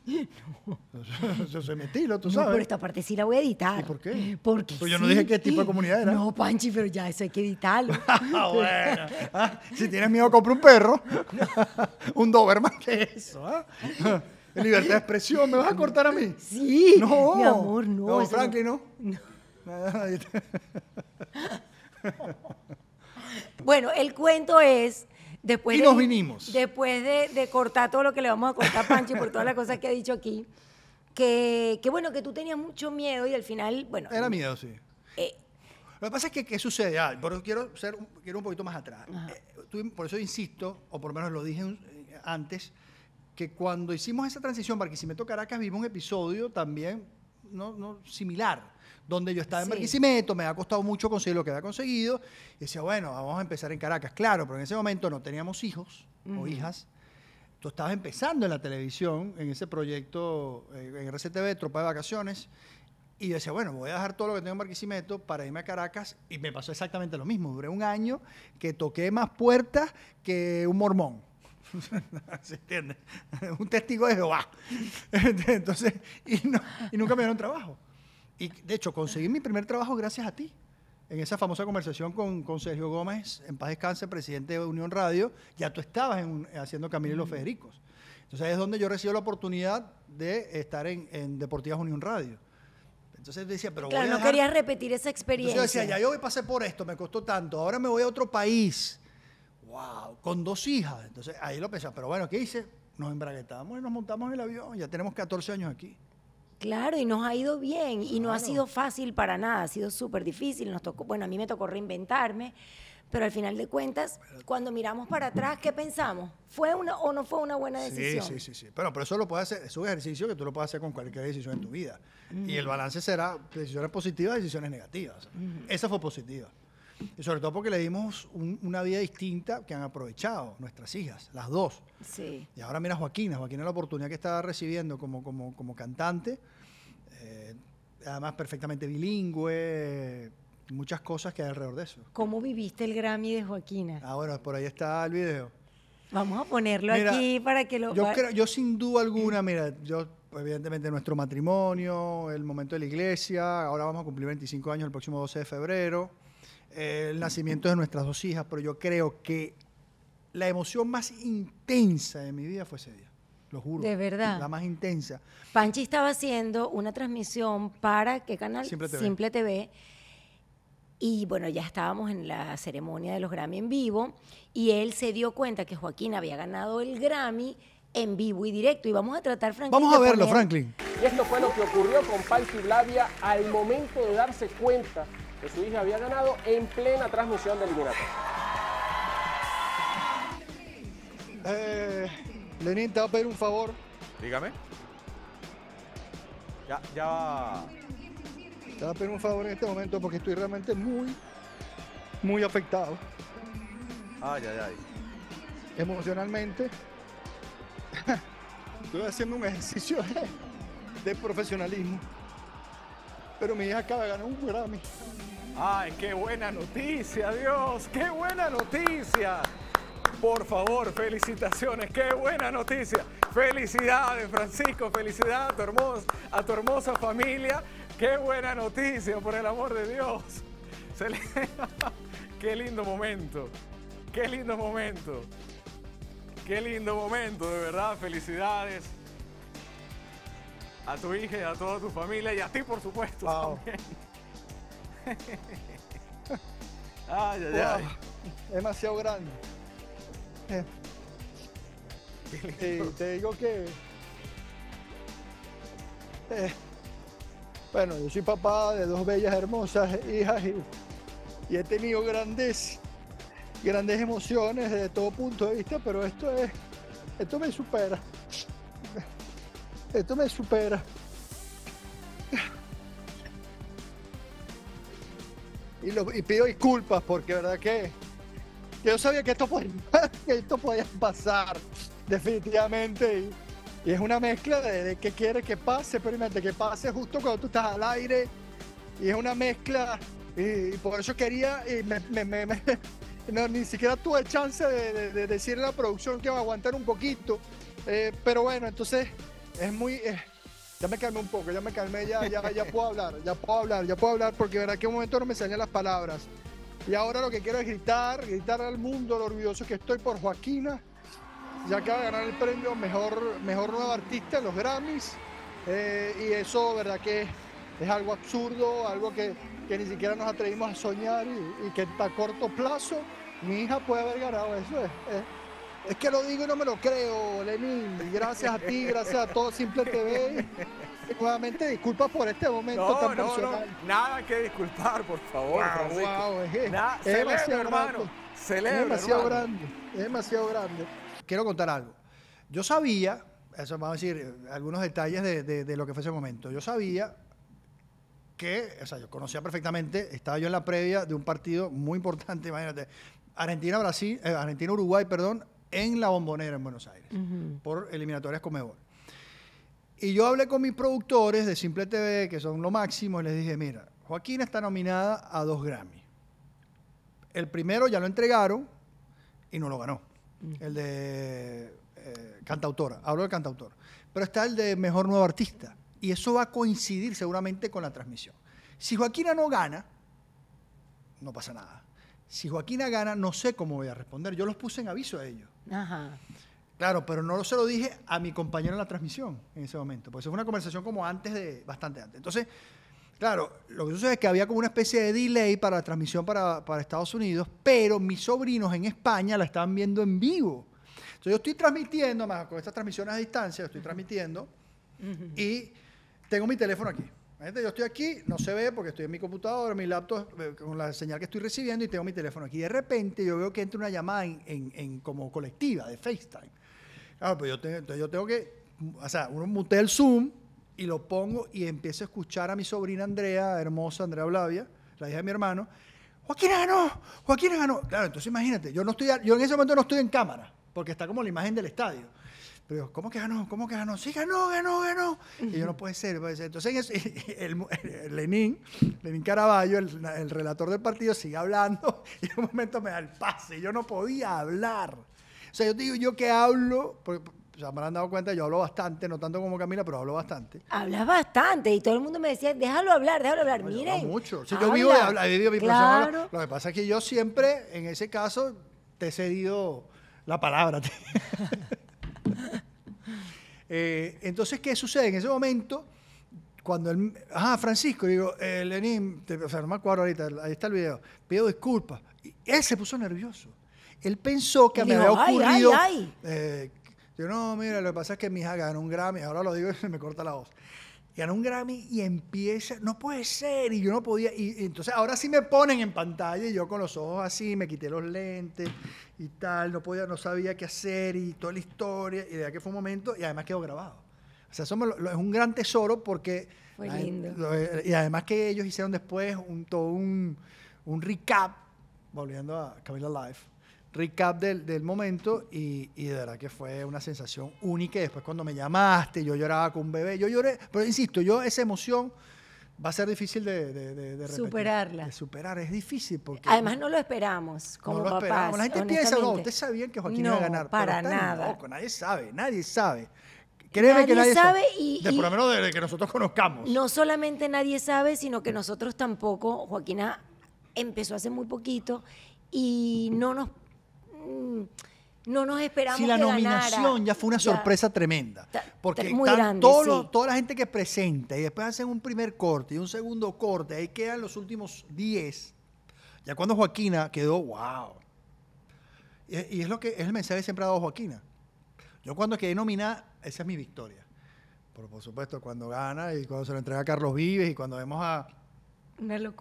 Yo soy metilo, tú sabes. Pero esta parte sí la voy a editar. ¿Y por qué? Porque pues yo no dije qué tipo de comunidad era. No, Panchi, pero ya eso hay que editarlo. Ah, bueno. Ah, si tienes miedo, compra un perro. un Doberman, ¿qué es eso? Ah? Libertad de expresión, ¿me vas a cortar a mí? Sí. No. Mi amor, no. No, Franklin, no. no. bueno, el cuento es Después y nos vinimos. Después de, cortar todo lo que le vamos a cortar a y por todas las cosas que ha dicho aquí, que, bueno, que tú tenías mucho miedo y al final, bueno. Era miedo, sí. Eh, lo que pasa es que, ¿qué sucede? Ah, pero quiero, ser, quiero un poquito más atrás. Eh, por eso insisto, o por lo menos lo dije eh, antes, que cuando hicimos esa transición Barquisimeto Caracas vimos un episodio también no, similar, donde yo estaba en Marquisimeto, me ha costado mucho conseguir lo que había conseguido, y decía, bueno, vamos a empezar en Caracas. Claro, pero en ese momento no teníamos hijos o hijas. Tú estabas empezando en la televisión, en ese proyecto, eh, en RCTV, Tropa de Vacaciones, y yo decía, bueno, voy a dejar todo lo que tengo en Barquisimeto para irme a Caracas. Y me pasó exactamente lo mismo. Duré un año que toqué más puertas que un mormón. ¿Se Un testigo de Jehová. Entonces, y, nunca me dieron trabajo. Y de hecho, conseguí mi primer trabajo gracias a ti. En esa famosa conversación con, Sergio Gómez, en paz descanse, presidente de Unión Radio, ya tú estabas haciendo Camilo y los mm. Federicos. Entonces es donde yo recibo la oportunidad de estar en, Deportivas Unión Radio. Entonces decía, pero claro, no quería repetir esa experiencia. yo decía, ya yo pasé por esto, me costó tanto, ahora me voy a otro país wow, con dos hijas. Entonces ahí lo pensaba, pero bueno, ¿qué hice? Nos embraguetamos y nos montamos en el avión, ya tenemos 14 años aquí. Claro, y nos ha ido bien y no ha sido fácil para nada, ha sido súper difícil, nos tocó, bueno, a mí me tocó reinventarme, pero al final de cuentas, cuando miramos para atrás, ¿qué pensamos? ¿Fue una o no fue una buena decisión? Sí, sí, sí, Pero, pero eso lo puedes hacer, es un ejercicio que tú lo puedes hacer con cualquier decisión en tu vida. Y el balance será decisiones positivas, decisiones negativas. Esa fue positiva. Y sobre todo porque le dimos una vida distinta que han aprovechado nuestras hijas, las dos. Y ahora mira Joaquinas Joaquina, la oportunidad que estaba recibiendo como, como, cantante, eh, además perfectamente bilingüe, muchas cosas que hay alrededor de eso. ¿Cómo viviste el Grammy de Joaquina? Ah, bueno, por ahí está el video. Vamos a ponerlo aquí para que lo... Yo, yo sin duda alguna, mira, yo evidentemente nuestro matrimonio, el momento de la iglesia, ahora vamos a cumplir 25 años el próximo 12 de febrero. Eh, el nacimiento de nuestras dos hijas, pero yo creo que la emoción más intensa de mi vida fue ese día. Lo juro. De verdad. La más intensa. Panchi estaba haciendo una transmisión para qué canal? Simple TV. Y bueno, ya estábamos en la ceremonia de los Grammy en vivo y él se dio cuenta que Joaquín había ganado el Grammy en vivo y directo. Y vamos a tratar, Franklin. Vamos a verlo, Franklin. Y esto fue lo que ocurrió con Panchi Blavia al momento de darse cuenta que su hija había ganado en plena transmisión DEL eliminatoria. Eh, Lenín, te va a pedir un favor. Dígame. Ya, ya. Te va a pedir un favor en este momento porque estoy realmente muy, muy afectado. Ay, ay, ay. Emocionalmente. estoy haciendo un ejercicio de, de profesionalismo. Pero mi hija acaba de ganar un Grammy. ¡Ay, qué buena noticia, Dios! ¡Qué buena noticia! Por favor, felicitaciones, qué buena noticia. Felicidades, Francisco, felicidades a tu, hermosa, familia. Qué buena noticia, por el amor de Dios. qué lindo momento, qué lindo momento. Qué lindo momento, de verdad, felicidades a tu hija y a toda tu familia y a ti, por supuesto. ay, demasiado grande. Eh, te digo que. Eh, bueno, yo soy papá de dos bellas, hermosas hijas y, y he tenido grandes, grandes emociones desde todo punto de vista, pero esto es. Esto me supera. Esto me supera. y, pido disculpas porque, ¿verdad? Que, yo sabía que esto, podía, esto podía pasar, definitivamente. Y, es una mezcla de, de que quiere que pase, pero imagínate que pase justo cuando tú estás al aire. Y es una mezcla. Y, por eso quería, y ni siquiera tuve chance de, decirle a la producción que va a aguantar un poquito. Eh, pero bueno, entonces es muy. Ya me calmé un poco, ya me calmé, ya, ya, ya puedo hablar, ya puedo hablar, ya puedo hablar, porque verdad que un momento no me salían las palabras. Y ahora lo que quiero es gritar, gritar al mundo lo orgulloso que estoy por Joaquina. Ya acaba de ganar el premio Mejor, mejor Artista en los Grammys. Eh, y eso, verdad que es algo absurdo, algo que, que ni siquiera nos atrevimos a soñar y, que que a corto plazo mi hija puede haber ganado eso. Es, es, es que lo digo y no me lo creo, Lenín. Gracias a ti, gracias a todo Simple TV. Nuevamente disculpas por este momento no, tan no, No, nada que disculpar, por favor. Wow, demasiado hermano. es demasiado grande. Es demasiado grande. Quiero contar algo. Yo sabía, eso vamos a decir, algunos detalles de, lo que fue ese momento. Yo sabía que, o sea, yo conocía perfectamente, estaba yo en la previa de un partido muy importante, imagínate, Argentina-Brasil, eh, Argentina-Uruguay, perdón, en la bombonera en Buenos Aires, por eliminatorias Comebol. Y yo hablé con mis productores de Simple TV, que son lo máximo, y les dije, mira, Joaquina está nominada a dos Grammy. El primero ya lo entregaron y no lo ganó. El de eh, cantautora, hablo del cantautor. Pero está el de Mejor Nuevo Artista. Y eso va a coincidir seguramente con la transmisión. Si Joaquina no gana, no pasa nada si Joaquina gana, no sé cómo voy a responder. Yo los puse en aviso a ellos. Ajá. Claro, pero no se lo dije a mi compañero en la transmisión en ese momento. Pues fue una conversación como antes de, bastante antes. Entonces, claro, lo que sucede es que había como una especie de delay para la transmisión para, Estados Unidos, pero mis sobrinos en España la estaban viendo en vivo. Entonces yo estoy transmitiendo, más con estas transmisiones a distancia, estoy transmitiendo y tengo mi teléfono aquí. Yo estoy aquí, no se ve porque estoy en mi computadora, mi laptop, eh, con la señal que estoy recibiendo y tengo mi teléfono aquí. De repente yo veo que entra una llamada en, como colectiva de FaceTime. Claro, pues yo tengo, yo tengo que, o sea, uno mutea el Zoom y lo pongo y empiezo a escuchar a mi sobrina Andrea, hermosa Andrea Blavia, la hija de mi hermano. Joaquín ganó, Joaquín ganó. Claro, entonces imagínate, yo no estoy, yo en ese momento no estoy en cámara, porque está como la imagen del estadio digo, ¿cómo que ganó? ¿Cómo que ganó? Sí, ganó, ganó, ganó. Y yo, no puede ser, puede ser. Entonces, Lenín, Lenín Caraballo, el, relator del partido, sigue hablando y en un momento me da el pase. Yo no podía hablar. O sea, yo digo, yo qué hablo, porque, o me han dado cuenta, yo hablo bastante, no tanto como Camila, pero hablo bastante. Hablas bastante y todo el mundo me decía, déjalo hablar, déjalo hablar, mire Yo mucho. yo vivo de hablar, mi claro. Lo que pasa es que yo siempre, en ese caso, te he cedido la palabra. Eh, entonces, ¿qué sucede? En ese momento, cuando el. Ah, Francisco, digo, eh, Lenín, te, o sea, no me acuerdo ahorita, ahí está el video, pido disculpas. Y él se puso nervioso. Él pensó que me había ocurrido. Ay, ay, eh, yo, no, mira, lo que pasa es que mi hija ganó un Grammy, ahora lo digo y me corta la voz y gana un Grammy y empieza, no puede ser, y yo no podía, y, entonces ahora sí me ponen en pantalla y yo con los ojos así, me quité los lentes y tal, no podía, no sabía qué hacer y toda la historia, y de verdad que fue un momento y además quedó grabado. O sea, eso es un gran tesoro porque... Eh, y además que ellos hicieron después un, todo un, un recap, volviendo a Camila Life recap del, momento y, de verdad que fue una sensación única. Y después cuando me llamaste, yo lloraba con un bebé, yo lloré, pero insisto, yo esa emoción va a ser difícil de, superarla. superar, es difícil porque... Además no lo esperamos como no lo papás, esperamos. La gente piensa, no, ustedes sabían que Joaquín iba a ganar. para nada. nadie sabe, nadie sabe. nadie que sabe. Y, y, por lo menos desde que nosotros conozcamos. No solamente nadie sabe, sino que nosotros tampoco. Joaquina empezó hace muy poquito y no nos no nos esperamos. Si la nominación ya fue una sorpresa tremenda. Porque toda la gente que presenta y después hacen un primer corte y un segundo corte, ahí quedan los últimos 10. Ya cuando Joaquina quedó, wow. Y, es lo que es el mensaje siempre ha dado Joaquina. Yo cuando quedé nominada, esa es mi victoria. Pero por supuesto, cuando gana y cuando se lo entrega a Carlos Vives y cuando vemos a,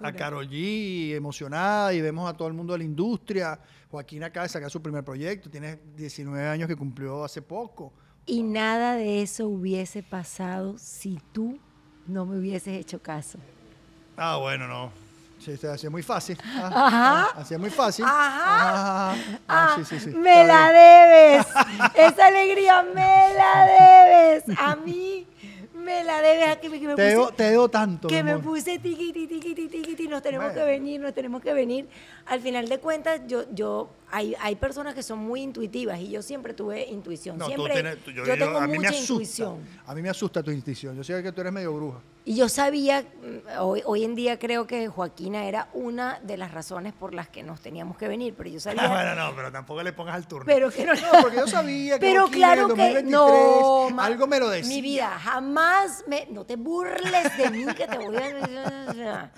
a Carol G, emocionada, y vemos a todo el mundo de la industria. Joaquín acaba de sacar su primer proyecto, tiene 19 años que cumplió hace poco. Y nada de eso hubiese pasado si tú no me hubieses hecho caso. Ah, bueno, no. Sí, se hacía muy fácil. Ah, ajá. Ah, hacía muy fácil. Ajá. Ah, Me la debes. Esa alegría me la debes. A mí me la debes aquí. Que me te, puse, te debo tanto. Que me puse tiqui, tiqui, tiqui, tiqui, nos tenemos que venir, nos tenemos que venir. Al final de cuentas, yo, yo hay, hay personas que son muy intuitivas y yo siempre tuve intuición. siempre, yo, tengo a mí me asusta, intuición. A mí me asusta tu intuición. Yo sé que tú eres medio bruja. Y yo sabía, mm, hoy, en día creo que Joaquina era una de las razones por las que nos teníamos que venir, pero yo sabía. bueno, no, pero tampoco le pongas al turno. Pero que no. porque yo sabía que. Pero claro que no. Algo me lo decía. Mi vida, jamás me. No te burles de mí que te voy a.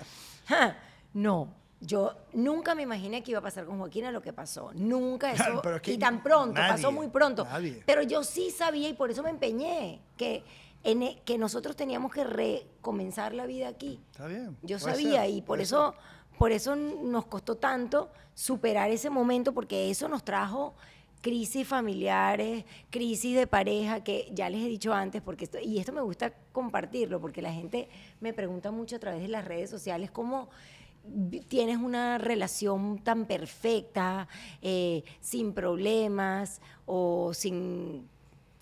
no. Yo nunca me imaginé que iba a pasar con Joaquín a lo que pasó. Nunca eso. y tan pronto, pasó muy pronto. Pero yo sí sabía y por eso me empeñé que, e, que nosotros teníamos que recomenzar la vida aquí. Está bien. Yo sabía y por eso, por eso nos costó tanto superar ese momento porque eso nos trajo crisis familiares, crisis de pareja, que ya les he dicho antes, porque y esto me gusta compartirlo, porque la gente me pregunta mucho a través de las redes sociales cómo tienes una relación tan perfecta, eh, sin problemas o sin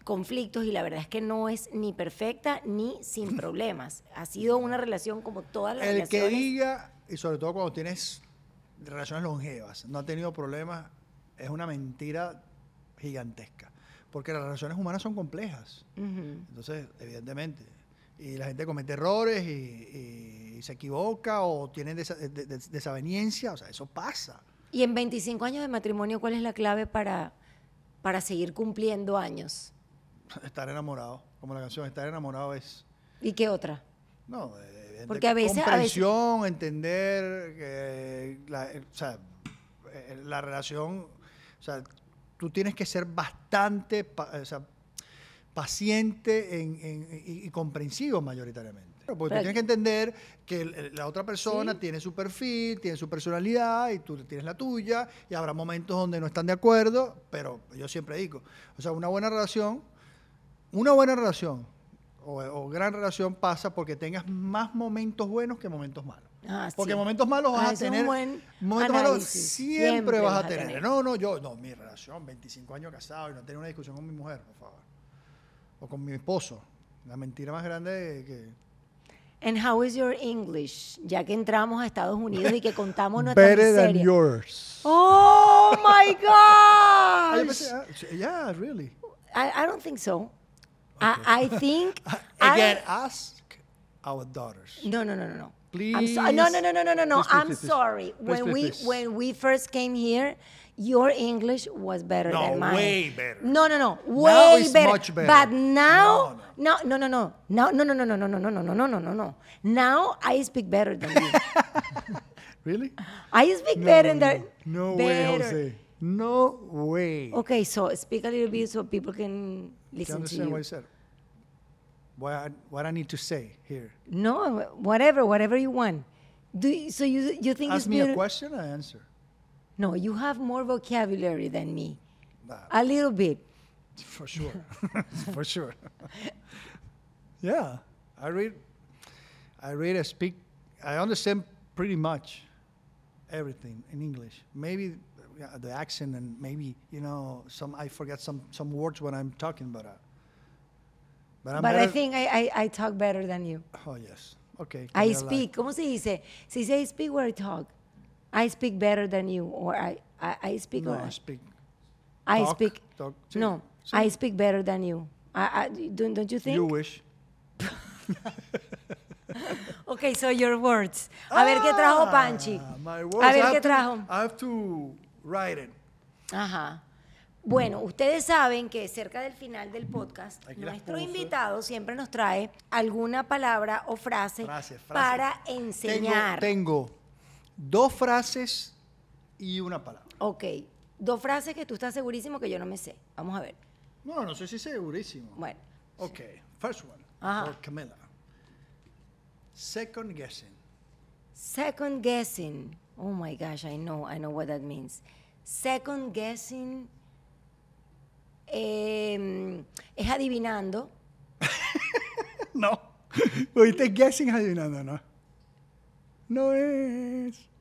conflictos y la verdad es que no es ni perfecta ni sin problemas. Ha sido una relación como todas las El que diga, y sobre todo cuando tienes relaciones longevas, no ha tenido problemas, es una mentira gigantesca. Porque las relaciones humanas son complejas. Entonces, evidentemente, y la gente comete errores y, se equivoca o tienen desaveniencia, o sea, eso pasa. Y en 25 años de matrimonio, ¿cuál es la clave para, para seguir cumpliendo años? Estar enamorado, como la canción, estar enamorado es... ¿Y qué otra? No, eh, porque a veces... Comprensión, entender, que la, eh, o sea, eh, la relación, o sea, tú tienes que ser bastante, o sea, paciente y, comprensivo mayoritariamente. Porque tienes que entender que la otra persona tiene su perfil, tiene su personalidad y tú tienes la tuya y habrá momentos donde no están de acuerdo, pero yo siempre digo, o sea, una buena relación, una buena relación o, gran relación pasa porque tengas más momentos buenos que momentos malos. Ah, porque momentos malos vas ah, a tener. Momentos malos siempre, vas, a tener. tener. No, no, yo, no, mi relación, 25 años casado y no tener una discusión con mi mujer, por favor o con mi esposo. La mentira más grande que... And how is your English? Ya que entramos a Estados Unidos y que contamos nuestra Better miseria. than yours. Oh my God. Pues, ah, yeah, really. I, I don't think so. I, I, think. Again, I, ask our daughters. No, no, no, no, no. Please. I'm no, no, no, no, no, no. I'm sorry. when we when we first came here, your English was better no, than mine. way better. No, no, no, way now it's better. Much better. But now, no, no, no, no, no, no, no, no, no, no, no, no, no, no, no, no, no, no. Now I speak better than you. really? I speak no, better no, than no, no better. way, Jose. No way. Okay, so speak a little bit so people can listen can understand to you. What I said. What I, what I need to say here. No, whatever, whatever you want. Do you, so you you think? Ask me beautiful? a question, I answer. No, you have more vocabulary than me. a little bit. For sure. For sure. yeah. I read I read I speak I understand pretty much everything in English. Maybe the accent and maybe, you know, some I forget some some words when I'm talking about But, but i think I, I, I, talk better than you. Oh, yes. Okay. I speak. ¿Cómo se dice? Se dice I speak where I talk. I speak better than you, or I, speak. No, I speak. no, I speak better than you. don't, you think? You wish. Okay, so your words. A ver qué trajo ah, Panchi. A ver qué trajo. I have to write it. Ajá. Bueno, ustedes saben que cerca del final del podcast, nuestro invitado siempre nos trae alguna palabra o frase, para enseñar. tengo Dos frases y una palabra. Ok, dos frases que tú estás segurísimo que yo no me sé. Vamos a ver. No, no sé si segurísimo. Bueno. Ok, first one Ajá. for Camila. Second guessing. Second guessing. Oh my gosh, I know, I know what that means. Second guessing em, es adivinando. no. Oíste guessing es adivinando, ¿no? No es.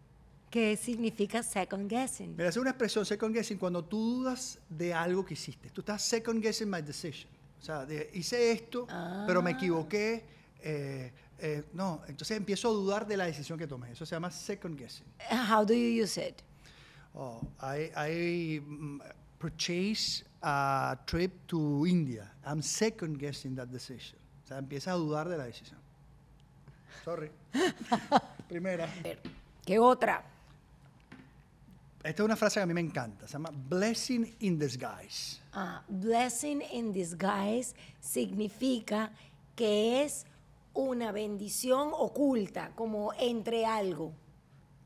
¿Qué significa second guessing. Mira, es una expresión second guessing cuando tú dudas de algo que hiciste. Tú estás second guessing my decision. O sea, hice esto, pero me ah. equivoqué. Eh, eh, no, entonces empiezo a dudar de la decisión que tomé. Eso se llama second guessing. How do you use it? Oh, I, I mm, purchase a trip to India. I'm second guessing that decision. O sea, empiezas a dudar de la decisión. Sorry. Primera. ¿Qué otra? Esta es una frase que a mí me encanta, se llama blessing in disguise. Ah, blessing in disguise significa que es una bendición oculta, como entre algo.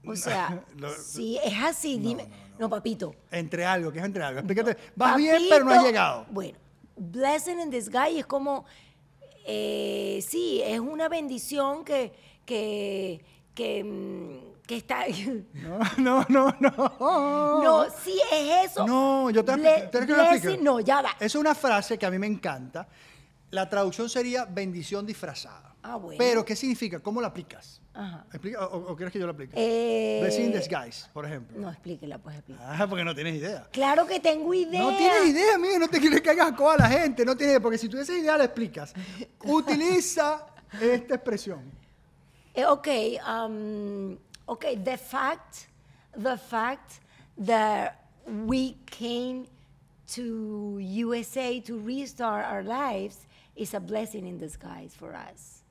O sea, sí, es así, no, dime. No, papito. Entre algo, que es entre algo. Explícate. Vas bien, pero no has llegado. Bueno, blessing in disguise es como. Eh, sí, es una bendición que, que, que, mm, que está... No, no, no, no. No, sí es eso. No, yo te, Ble que explicar. no, ya va. Es una frase que a mí me encanta. La traducción sería bendición disfrazada. Ah, bueno. Pero, ¿qué significa? ¿Cómo la aplicas? Ajá. o, quieres que yo la aplique? Eh, Blessing in disguise, por ejemplo. No, explíquela, pues explíquela. Ah, porque no tienes idea. Claro que tengo idea. No tienes idea, amigo, no te quieres que hagas a la gente, no tienes idea, porque si tú tienes idea la explicas. Utiliza esta expresión. Eh, ok, um, okay, the fact, the fact that we came to USA to restart our lives is a blessing in disguise for us.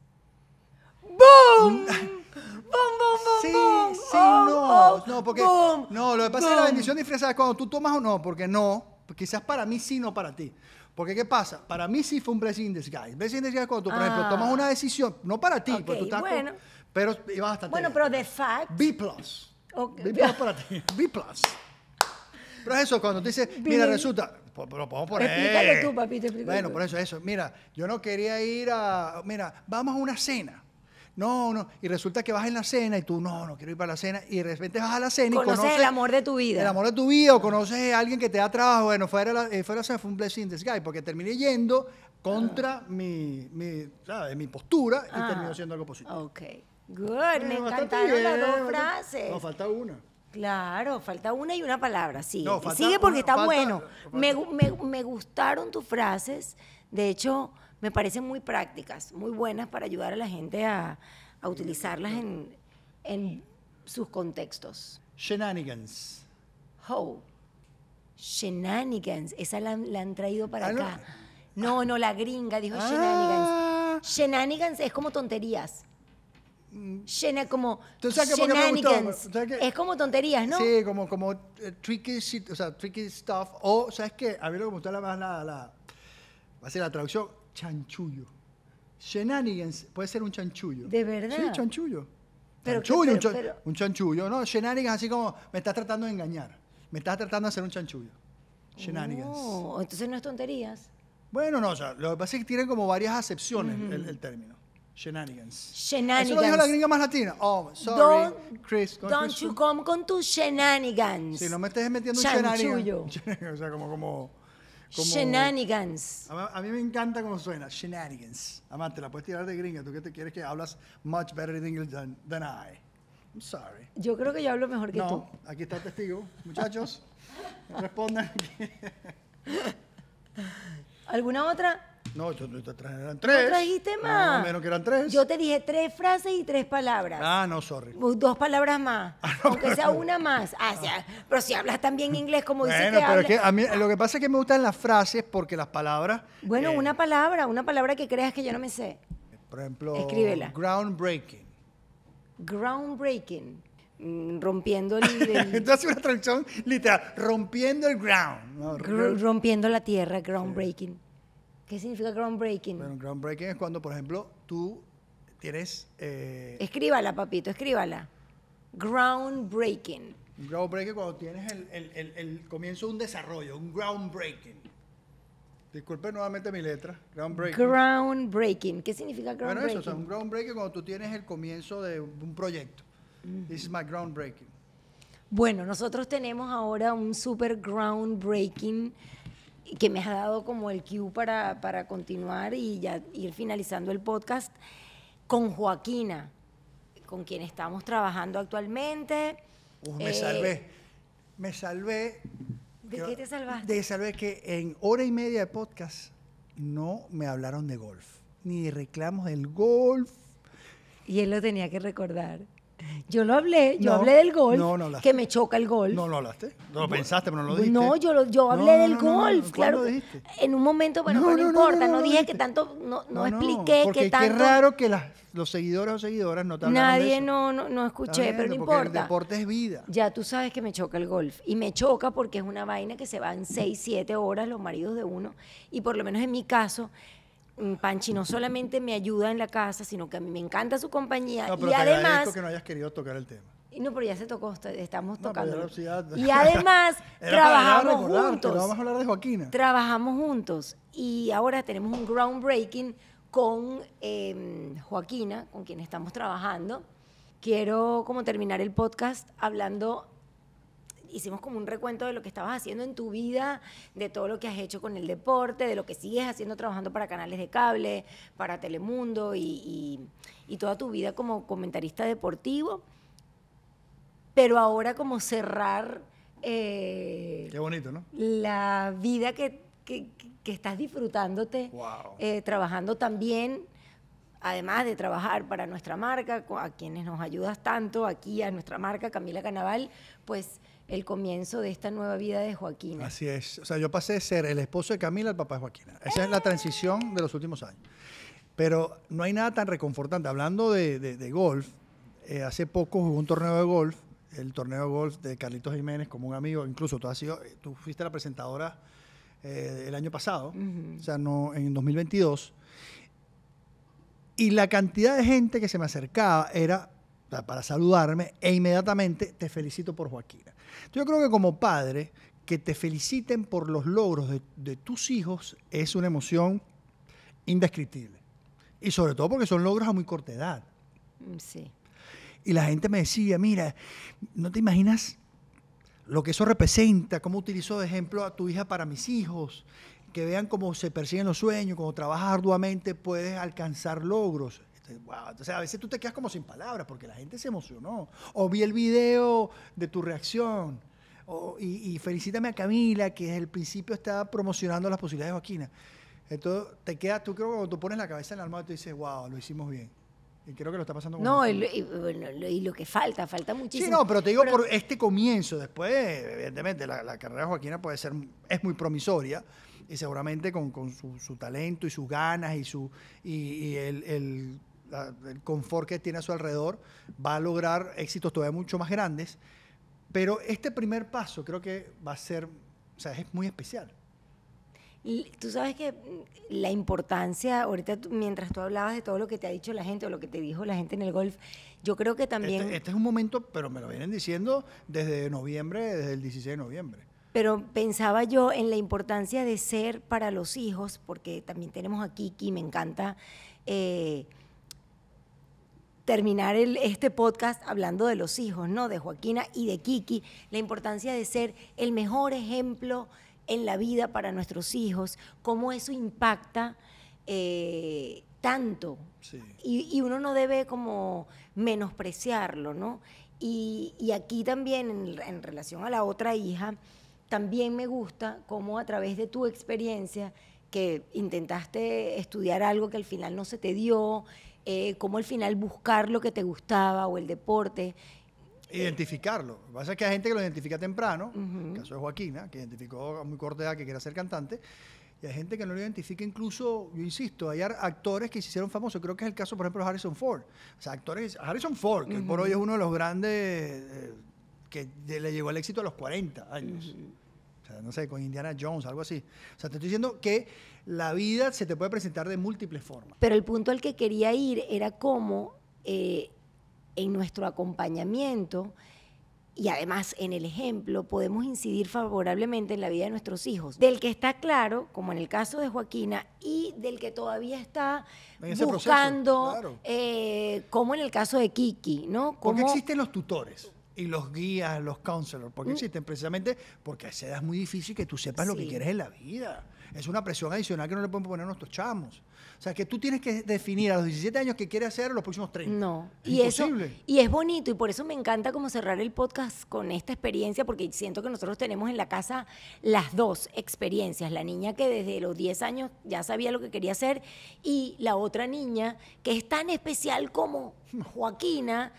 ¡Boom! ¡Boom, boom, boom, sí, boom, sí, no. no, porque. no, lo que pasa es que la bendición disfrazada es cuando tú tomas o no, porque no. Quizás para mí sí, no para ti. Porque, ¿qué pasa? Para mí sí fue un blessing in disguise. Blessing in disguise cuando tú, por ejemplo, ah. tomas una decisión, no para ti, porque tú estás. Pero iba bastante Bueno, pero de fact. B. Plus. B plus para ti. B Pero eso, cuando tú dices, mira, resulta. Pero podemos poner. Explícalo tú, papi, te Bueno, por eso, eso. Mira, yo no quería ir a. Mira, vamos a una cena. No, no. Y resulta que vas en la cena y tú, no, no quiero ir para la cena. Y de repente vas a la cena y conoces. el amor de tu vida. El amor de tu vida o conoces a alguien que te da trabajo. Bueno, fuera la, eh, la cena fue un blessing in disguise porque terminé yendo contra mi, mi, mi postura y ah. terminó siendo algo positivo. Ok. Good, me encantaron las dos frases. No, falta una. Claro, falta una y una palabra, sí. sigue porque está bueno. Me, me, me gustaron tus frases, de hecho, me parecen muy prácticas, muy buenas para ayudar a la gente a, a utilizarlas en, en, sus contextos. Shenanigans. Oh, shenanigans. Esa la, han traído para ah, acá. No. no, la gringa dijo ah. shenanigans. Shenanigans es como tonterías llena como shenanigans. es como tonterías, ¿no? Sí, como, como eh, tricky o sea, tricky stuff. O, ¿sabes qué? A mí lo que me más la, va a ser la traducción, chanchullo. Shenanigans puede ser un chanchullo. ¿De verdad? Sí, chanchullo. Pero, chanchullo, un, chanchullo, ¿no? Shenanigans así como, me estás tratando de engañar. Me estás tratando de hacer un chanchullo. Shenanigans. No, oh, entonces no es tonterías. Bueno, no, o sea, lo que pasa es que tienen como varias acepciones el término. Shenanigans. Shenanigans. Eso lo dijo la gringa más latina. Oh, sorry, don't, Chris. Con don't you come con tus shenanigans. Si no me estés metiendo Chanchullo. un o sea, como, como, como Shenanigans. A, mí me encanta cómo suena. Shenanigans. amante la puedes tirar de gringa. Tú que te quieres que hablas much better in English than, I. I'm sorry. Yo creo que yo hablo mejor que no, tú. aquí está el testigo. Muchachos, respondan. ¿Alguna otra? No, yo te eran tres. ¿No trajiste más? menos que eran tres. Yo te dije tres frases y tres palabras. Ah, no, sorry. Dos palabras más. Ah, aunque sea una más. Ah, sea, ah. pero si hablas también inglés como bueno, que pero a mí lo que pasa es que me gustan las frases porque las palabras... Bueno, eh, una palabra, una palabra que creas que yo no me sé. Por ejemplo... Escríbela. Groundbreaking. Groundbreaking mm, rompiendo el... Entonces una traducción literal, rompiendo el ground. rompiendo la tierra, groundbreaking. ¿Qué significa groundbreaking? Bueno, groundbreaking es cuando, por ejemplo, tú tienes... Eh, escríbala, papito, escríbala. Groundbreaking. Groundbreaking cuando tienes el, comienzo de un desarrollo, un groundbreaking. Disculpe nuevamente mi letra. Groundbreaking. Groundbreaking. ¿Qué significa groundbreaking? Bueno, eso, o sea, un groundbreaking cuando tú tienes el comienzo de un proyecto. Mm. This is my groundbreaking. Bueno, nosotros tenemos ahora un super groundbreaking que me ha dado como el cue para, para continuar y ya ir finalizando el podcast con Joaquina, con quien estamos trabajando actualmente. me salvé, eh, me salvé. ¿De qué te salvaste? De salvé que en hora y media de podcast no me hablaron de golf, ni de reclamos del golf. Y él lo tenía que recordar. Yo lo hablé, yo hablé del golf, que me choca el golf. No, lo hablaste. No lo pensaste, pero no lo dijiste. No, yo, yo hablé del golf, claro. En un momento, bueno, no, importa, no, dije que tanto, no, expliqué que tanto. Qué raro que los seguidores o seguidoras no te Nadie, no, no, no escuché, pero no importa. el deporte es vida. Ya tú sabes que me choca el golf. Y me choca porque es una vaina que se van seis siete horas los maridos de uno. Y por lo menos en mi caso Mm, Panchi no solamente me ayuda en la casa, sino que a mí me encanta su compañía. No, pero y te además. que no hayas querido tocar el tema. No, pero ya se tocó, estamos tocando. y además, trabajamos juntos. vamos a hablar de Joaquina. Trabajamos juntos. Y ahora tenemos un groundbreaking con em, Joaquina, con quien estamos trabajando. Quiero como terminar el podcast hablando hicimos como un recuento de lo que estabas haciendo en tu vida, de todo lo que has hecho con el deporte, de lo que sigues haciendo trabajando para canales de cable, para Telemundo y, toda tu vida como comentarista deportivo. Pero ahora como cerrar... Eh, Qué bonito, ¿no? La vida que, estás disfrutándote, wow. Eh, trabajando también además de trabajar para nuestra marca, a quienes nos ayudas tanto aquí, a nuestra marca Camila Canaval, pues el comienzo de esta nueva vida de Joaquina. Así es. O sea, yo pasé de ser el esposo de Camila al papá de Joaquina. Esa es la transición de los últimos años. Pero no hay nada tan reconfortante. Hablando de, de, golf, eh, hace poco hubo un torneo de golf, el torneo de golf de Carlitos Jiménez, como un amigo. Incluso tú, has sido, eh, tú fuiste la presentadora eh, el año pasado, o sea, no, en 2022. Y la cantidad de gente que se me acercaba era para saludarme e inmediatamente te felicito por Joaquina. Yo creo que como padre, que te feliciten por los logros de, tus hijos es una emoción indescriptible. Y sobre todo porque son logros a muy corta edad. Mm, sí. Y la gente me decía, mira, ¿no te imaginas lo que eso representa? ¿Cómo utilizo de ejemplo a tu hija para mis hijos? Que vean cómo se persiguen los sueños, cómo trabajas arduamente, puedes alcanzar logros wow. Entonces, a veces tú te quedas como sin palabras porque la gente se emocionó. O vi el video de tu reacción. y, felicítame a Camila, que desde el principio estaba promocionando las posibilidades de Joaquina. Entonces, te quedas tú creo que cuando tú pones la cabeza en el almohada, tú dices, wow, lo hicimos bien. Y creo que lo está pasando muy No, y lo, que falta, falta muchísimo. Sí, no, pero te digo por este comienzo. Después, evidentemente, la, carrera de Joaquina puede ser, es muy promisoria. Y seguramente con, su, talento y sus ganas y su y, el el confort que tiene a su alrededor, va a lograr éxitos todavía mucho más grandes. Pero este primer paso creo que va a ser, o sea, es muy especial. Tú sabes que mm, la importancia, ahorita mientras tú hablabas de todo lo que te ha dicho la gente o lo que te dijo la gente en el golf, yo creo que también... Este, este es un momento, pero me lo vienen diciendo desde noviembre, desde el 16 de noviembre. Pero pensaba yo en la importancia de ser para los hijos, porque también tenemos a Kiki, me encanta... Eh, terminar el, este podcast hablando de los hijos, ¿no? De Joaquina y de Kiki, la importancia de ser el mejor ejemplo en la vida para nuestros hijos, cómo eso impacta eh, tanto. Y, uno no debe como menospreciarlo, ¿no? Y, aquí también, en, en, relación a la otra hija, también me gusta cómo a través de tu experiencia, que intentaste estudiar algo que al final no se te dio, eh, cómo al final buscar lo que te gustaba o el deporte. Eh, Identificarlo. Lo que pasa es que hay gente que lo identifica temprano, en el caso de Joaquina, que identificó a muy corta edad que quería ser cantante, y hay gente que no lo identifica incluso, yo insisto, hay actores que se hicieron famosos, creo que es el caso, por ejemplo, de Harrison Ford. O sea, actores, Harrison Ford, que por hoy es uno de los grandes eh, que le llegó el éxito a los 40 años. O sea, no sé, con Indiana Jones, algo así. O sea, te estoy diciendo que la vida se te puede presentar de múltiples formas. Pero el punto al que quería ir era cómo eh, en nuestro acompañamiento y además en el ejemplo podemos incidir favorablemente en la vida de nuestros hijos, del que está claro, como en el caso de Joaquina, y del que todavía está buscando, eh, como en el caso de Kiki, ¿no? Como... Porque existen los tutores y los guías, los counselors, porque mm. existen precisamente porque a esa edad es muy difícil que tú sepas lo que quieres en la vida es una presión adicional que no le podemos poner a nuestros chamos. O sea, que tú tienes que definir a los 17 años qué quiere hacer los próximos 30. No, imposible. y es bonito y por eso me encanta como cerrar el podcast con esta experiencia porque siento que nosotros tenemos en la casa las dos experiencias, la niña que desde los 10 años ya sabía lo que quería hacer y la otra niña que es tan especial como Joaquina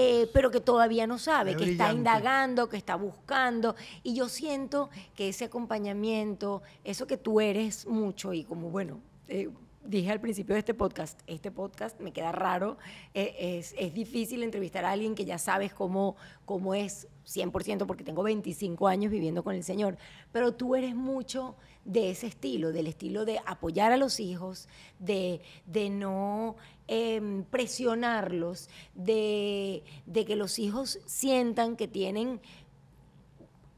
eh, pero que todavía no sabe, que está indagando, que está buscando. Y yo siento que ese acompañamiento, eso que tú eres mucho y como, bueno, eh, dije al principio de este podcast, este podcast me queda raro, eh, es, difícil entrevistar a alguien que ya sabes cómo, cómo es 100% porque tengo 25 años viviendo con el Señor, pero tú eres mucho de ese estilo, del estilo de apoyar a los hijos, de, no em, presionarlos, de, que los hijos sientan que tienen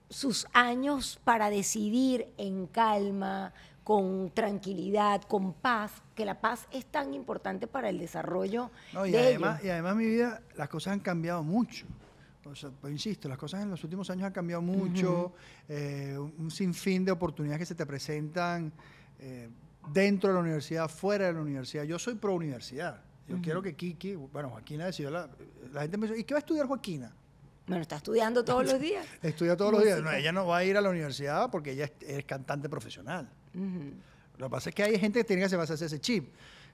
sus años para decidir en calma, con tranquilidad, con paz, que la paz es tan importante para el desarrollo. y, además, y además mi vida, las cosas han cambiado mucho. Pues, insisto, las cosas en los últimos años han cambiado mucho, eh, un sinfín de oportunidades que se te presentan eh, dentro de la universidad, fuera de la universidad. Yo soy pro universidad. Yo quiero que Kiki, bueno, Joaquina decidió, la, gente me dice, ¿y qué va a estudiar Joaquina? Bueno, está estudiando todos los días. Estudia todos los días. No, ella no va a ir a la universidad porque ella es, cantante profesional. Lo que pasa es que hay gente que tiene que hacer ese chip.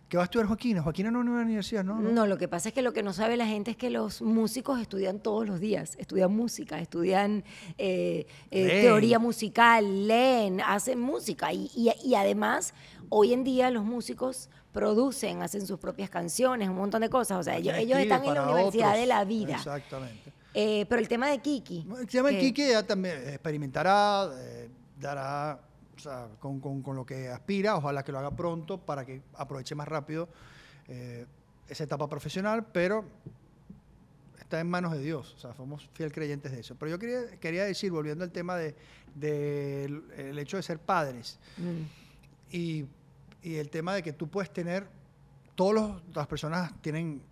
¿Qué va a estudiar Joaquín? Joaquín no es una universidad, ¿no? ¿no? lo que pasa es que lo que no sabe la gente es que los músicos estudian todos los días, estudian música, estudian eh, eh, teoría musical, leen, hacen música y, además hoy en día los músicos producen, hacen sus propias canciones, un montón de cosas, o sea, ellos, ellos están en la universidad de la vida. Exactamente. Eh, pero el tema de Kiki. El tema de Kiki ya también experimentará, dará o sea, con, lo que aspira, ojalá que lo haga pronto para que aproveche más rápido eh, esa etapa profesional, pero está en manos de Dios, o sea, somos fiel creyentes de eso. Pero yo quería, decir, volviendo al tema del el hecho de ser padres mm. y, el tema de que tú puedes tener, todas las personas tienen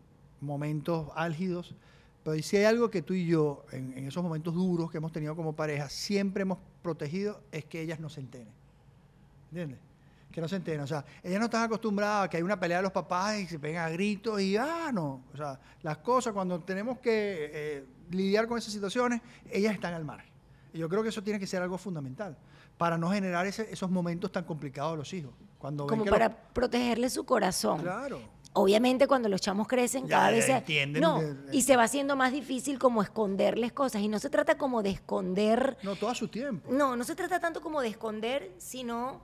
momentos álgidos, pero si hay algo que tú y yo, en, en esos momentos duros que hemos tenido como pareja, siempre hemos protegido es que ellas no se enteren. ¿Entiendes? Que no se enteren. O sea, ellas no están acostumbradas a que hay una pelea de los papás y se pegan a gritos y ah, no. O sea, las cosas cuando tenemos que eh, lidiar con esas situaciones, ellas están al margen. Y yo creo que eso tiene que ser algo fundamental para no generar esos momentos tan complicados a los hijos. Cuando Como para protegerle su corazón. Claro. Obviamente cuando los chamos crecen cada vez ya entienden. no y se va haciendo más difícil como esconderles cosas y no se trata como de esconder no todo a su tiempo no no se trata tanto como de esconder sino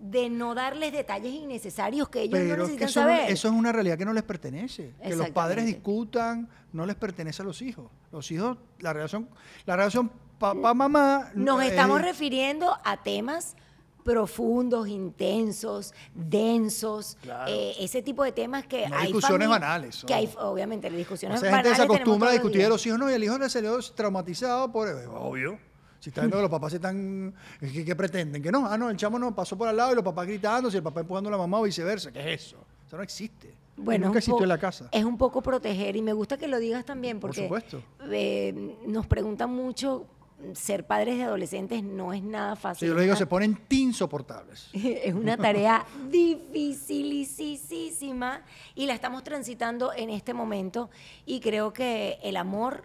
de no darles detalles innecesarios que ellos no necesitan eso, saber. eso es una realidad que no les pertenece. Que los padres discutan, no les pertenece a los hijos. Los hijos, la relación, la relación papá-mamá. Nos estamos refiriendo a temas profundos, intensos, densos, eh, ese tipo de temas que hay discusiones banales. Que hay, obviamente, las discusiones banales. La gente se acostumbra a discutir de los hijos, no, y el hijo no se le traumatizado por, eh, obvio. Si está viendo que los papás están, ¿qué, pretenden? Que no, ah, no, el chamo no pasó por al lado y los papás gritando, si el papá empujando a la mamá o viceversa, ¿qué es eso? Eso no existe. Bueno, Nunca existió en la casa. Es un poco proteger y me gusta que lo digas también porque por supuesto. Eh, nos preguntan mucho ser padres de adolescentes no es nada fácil. yo lo digo, se ponen insoportables. es una tarea dificilísima y la estamos transitando en este momento y creo que el amor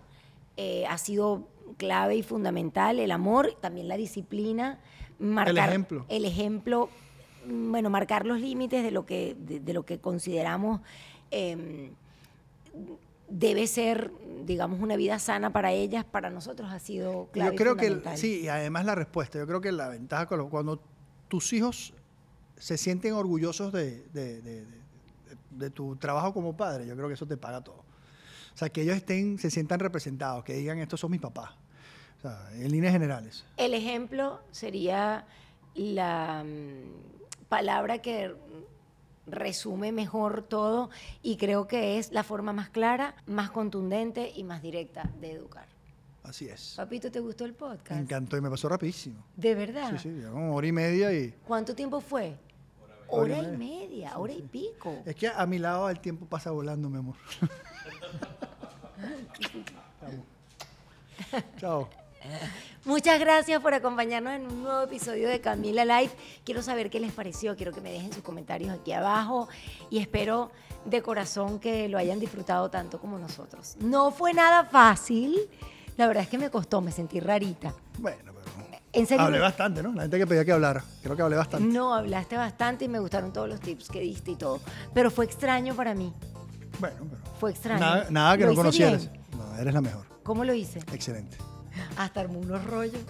eh, ha sido clave y fundamental, el amor, también la disciplina, marcar el ejemplo. El ejemplo, bueno, marcar los límites de lo que, lo que consideramos... Em, debe ser, digamos, una vida sana para ellas, para nosotros ha sido clave. Yo creo que, sí, y además la respuesta, yo creo que la ventaja cuando tus hijos se sienten orgullosos de, tu trabajo como padre, yo creo que eso te paga todo. O sea, que ellos estén, se sientan representados, que digan, estos son mis papás, en líneas generales. El ejemplo sería la mm, palabra que resume mejor todo y creo que es la forma más clara, más contundente y más directa de educar. Así es. Papito, ¿te gustó el podcast? Me encantó y me pasó rapidísimo. ¿De verdad? Sí, sí, una hora y media y... ¿Cuánto tiempo fue? Hora, y media, hora y pico. Es que a mi lado el tiempo pasa volando, mi amor. Chao. Muchas gracias por acompañarnos en un nuevo episodio de Camila Live. Quiero saber qué les pareció, quiero que me dejen sus comentarios aquí abajo y espero de corazón que lo hayan disfrutado tanto como nosotros. No fue nada fácil, la verdad es que me costó, me sentí rarita. Bueno, pero... hablé bastante, ¿no? La gente que pedía que hablara. Creo que hablé bastante. No, hablaste bastante y me gustaron todos los tips que diste y todo. Pero fue extraño para mí. Bueno, pero... Fue extraño. Nada, que no conocieras. No, eres la mejor. ¿Cómo lo hice? Excelente. Hasta armó unos rollos.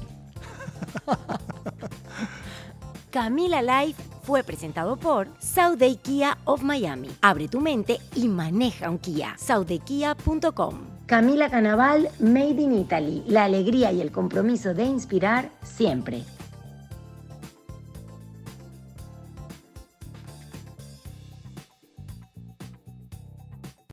Camila Life fue presentado por Sauday Kia of Miami. Abre tu mente y maneja un Kia. SaudeKia.com Camila Canaval, Made in Italy. La alegría y el compromiso de inspirar siempre.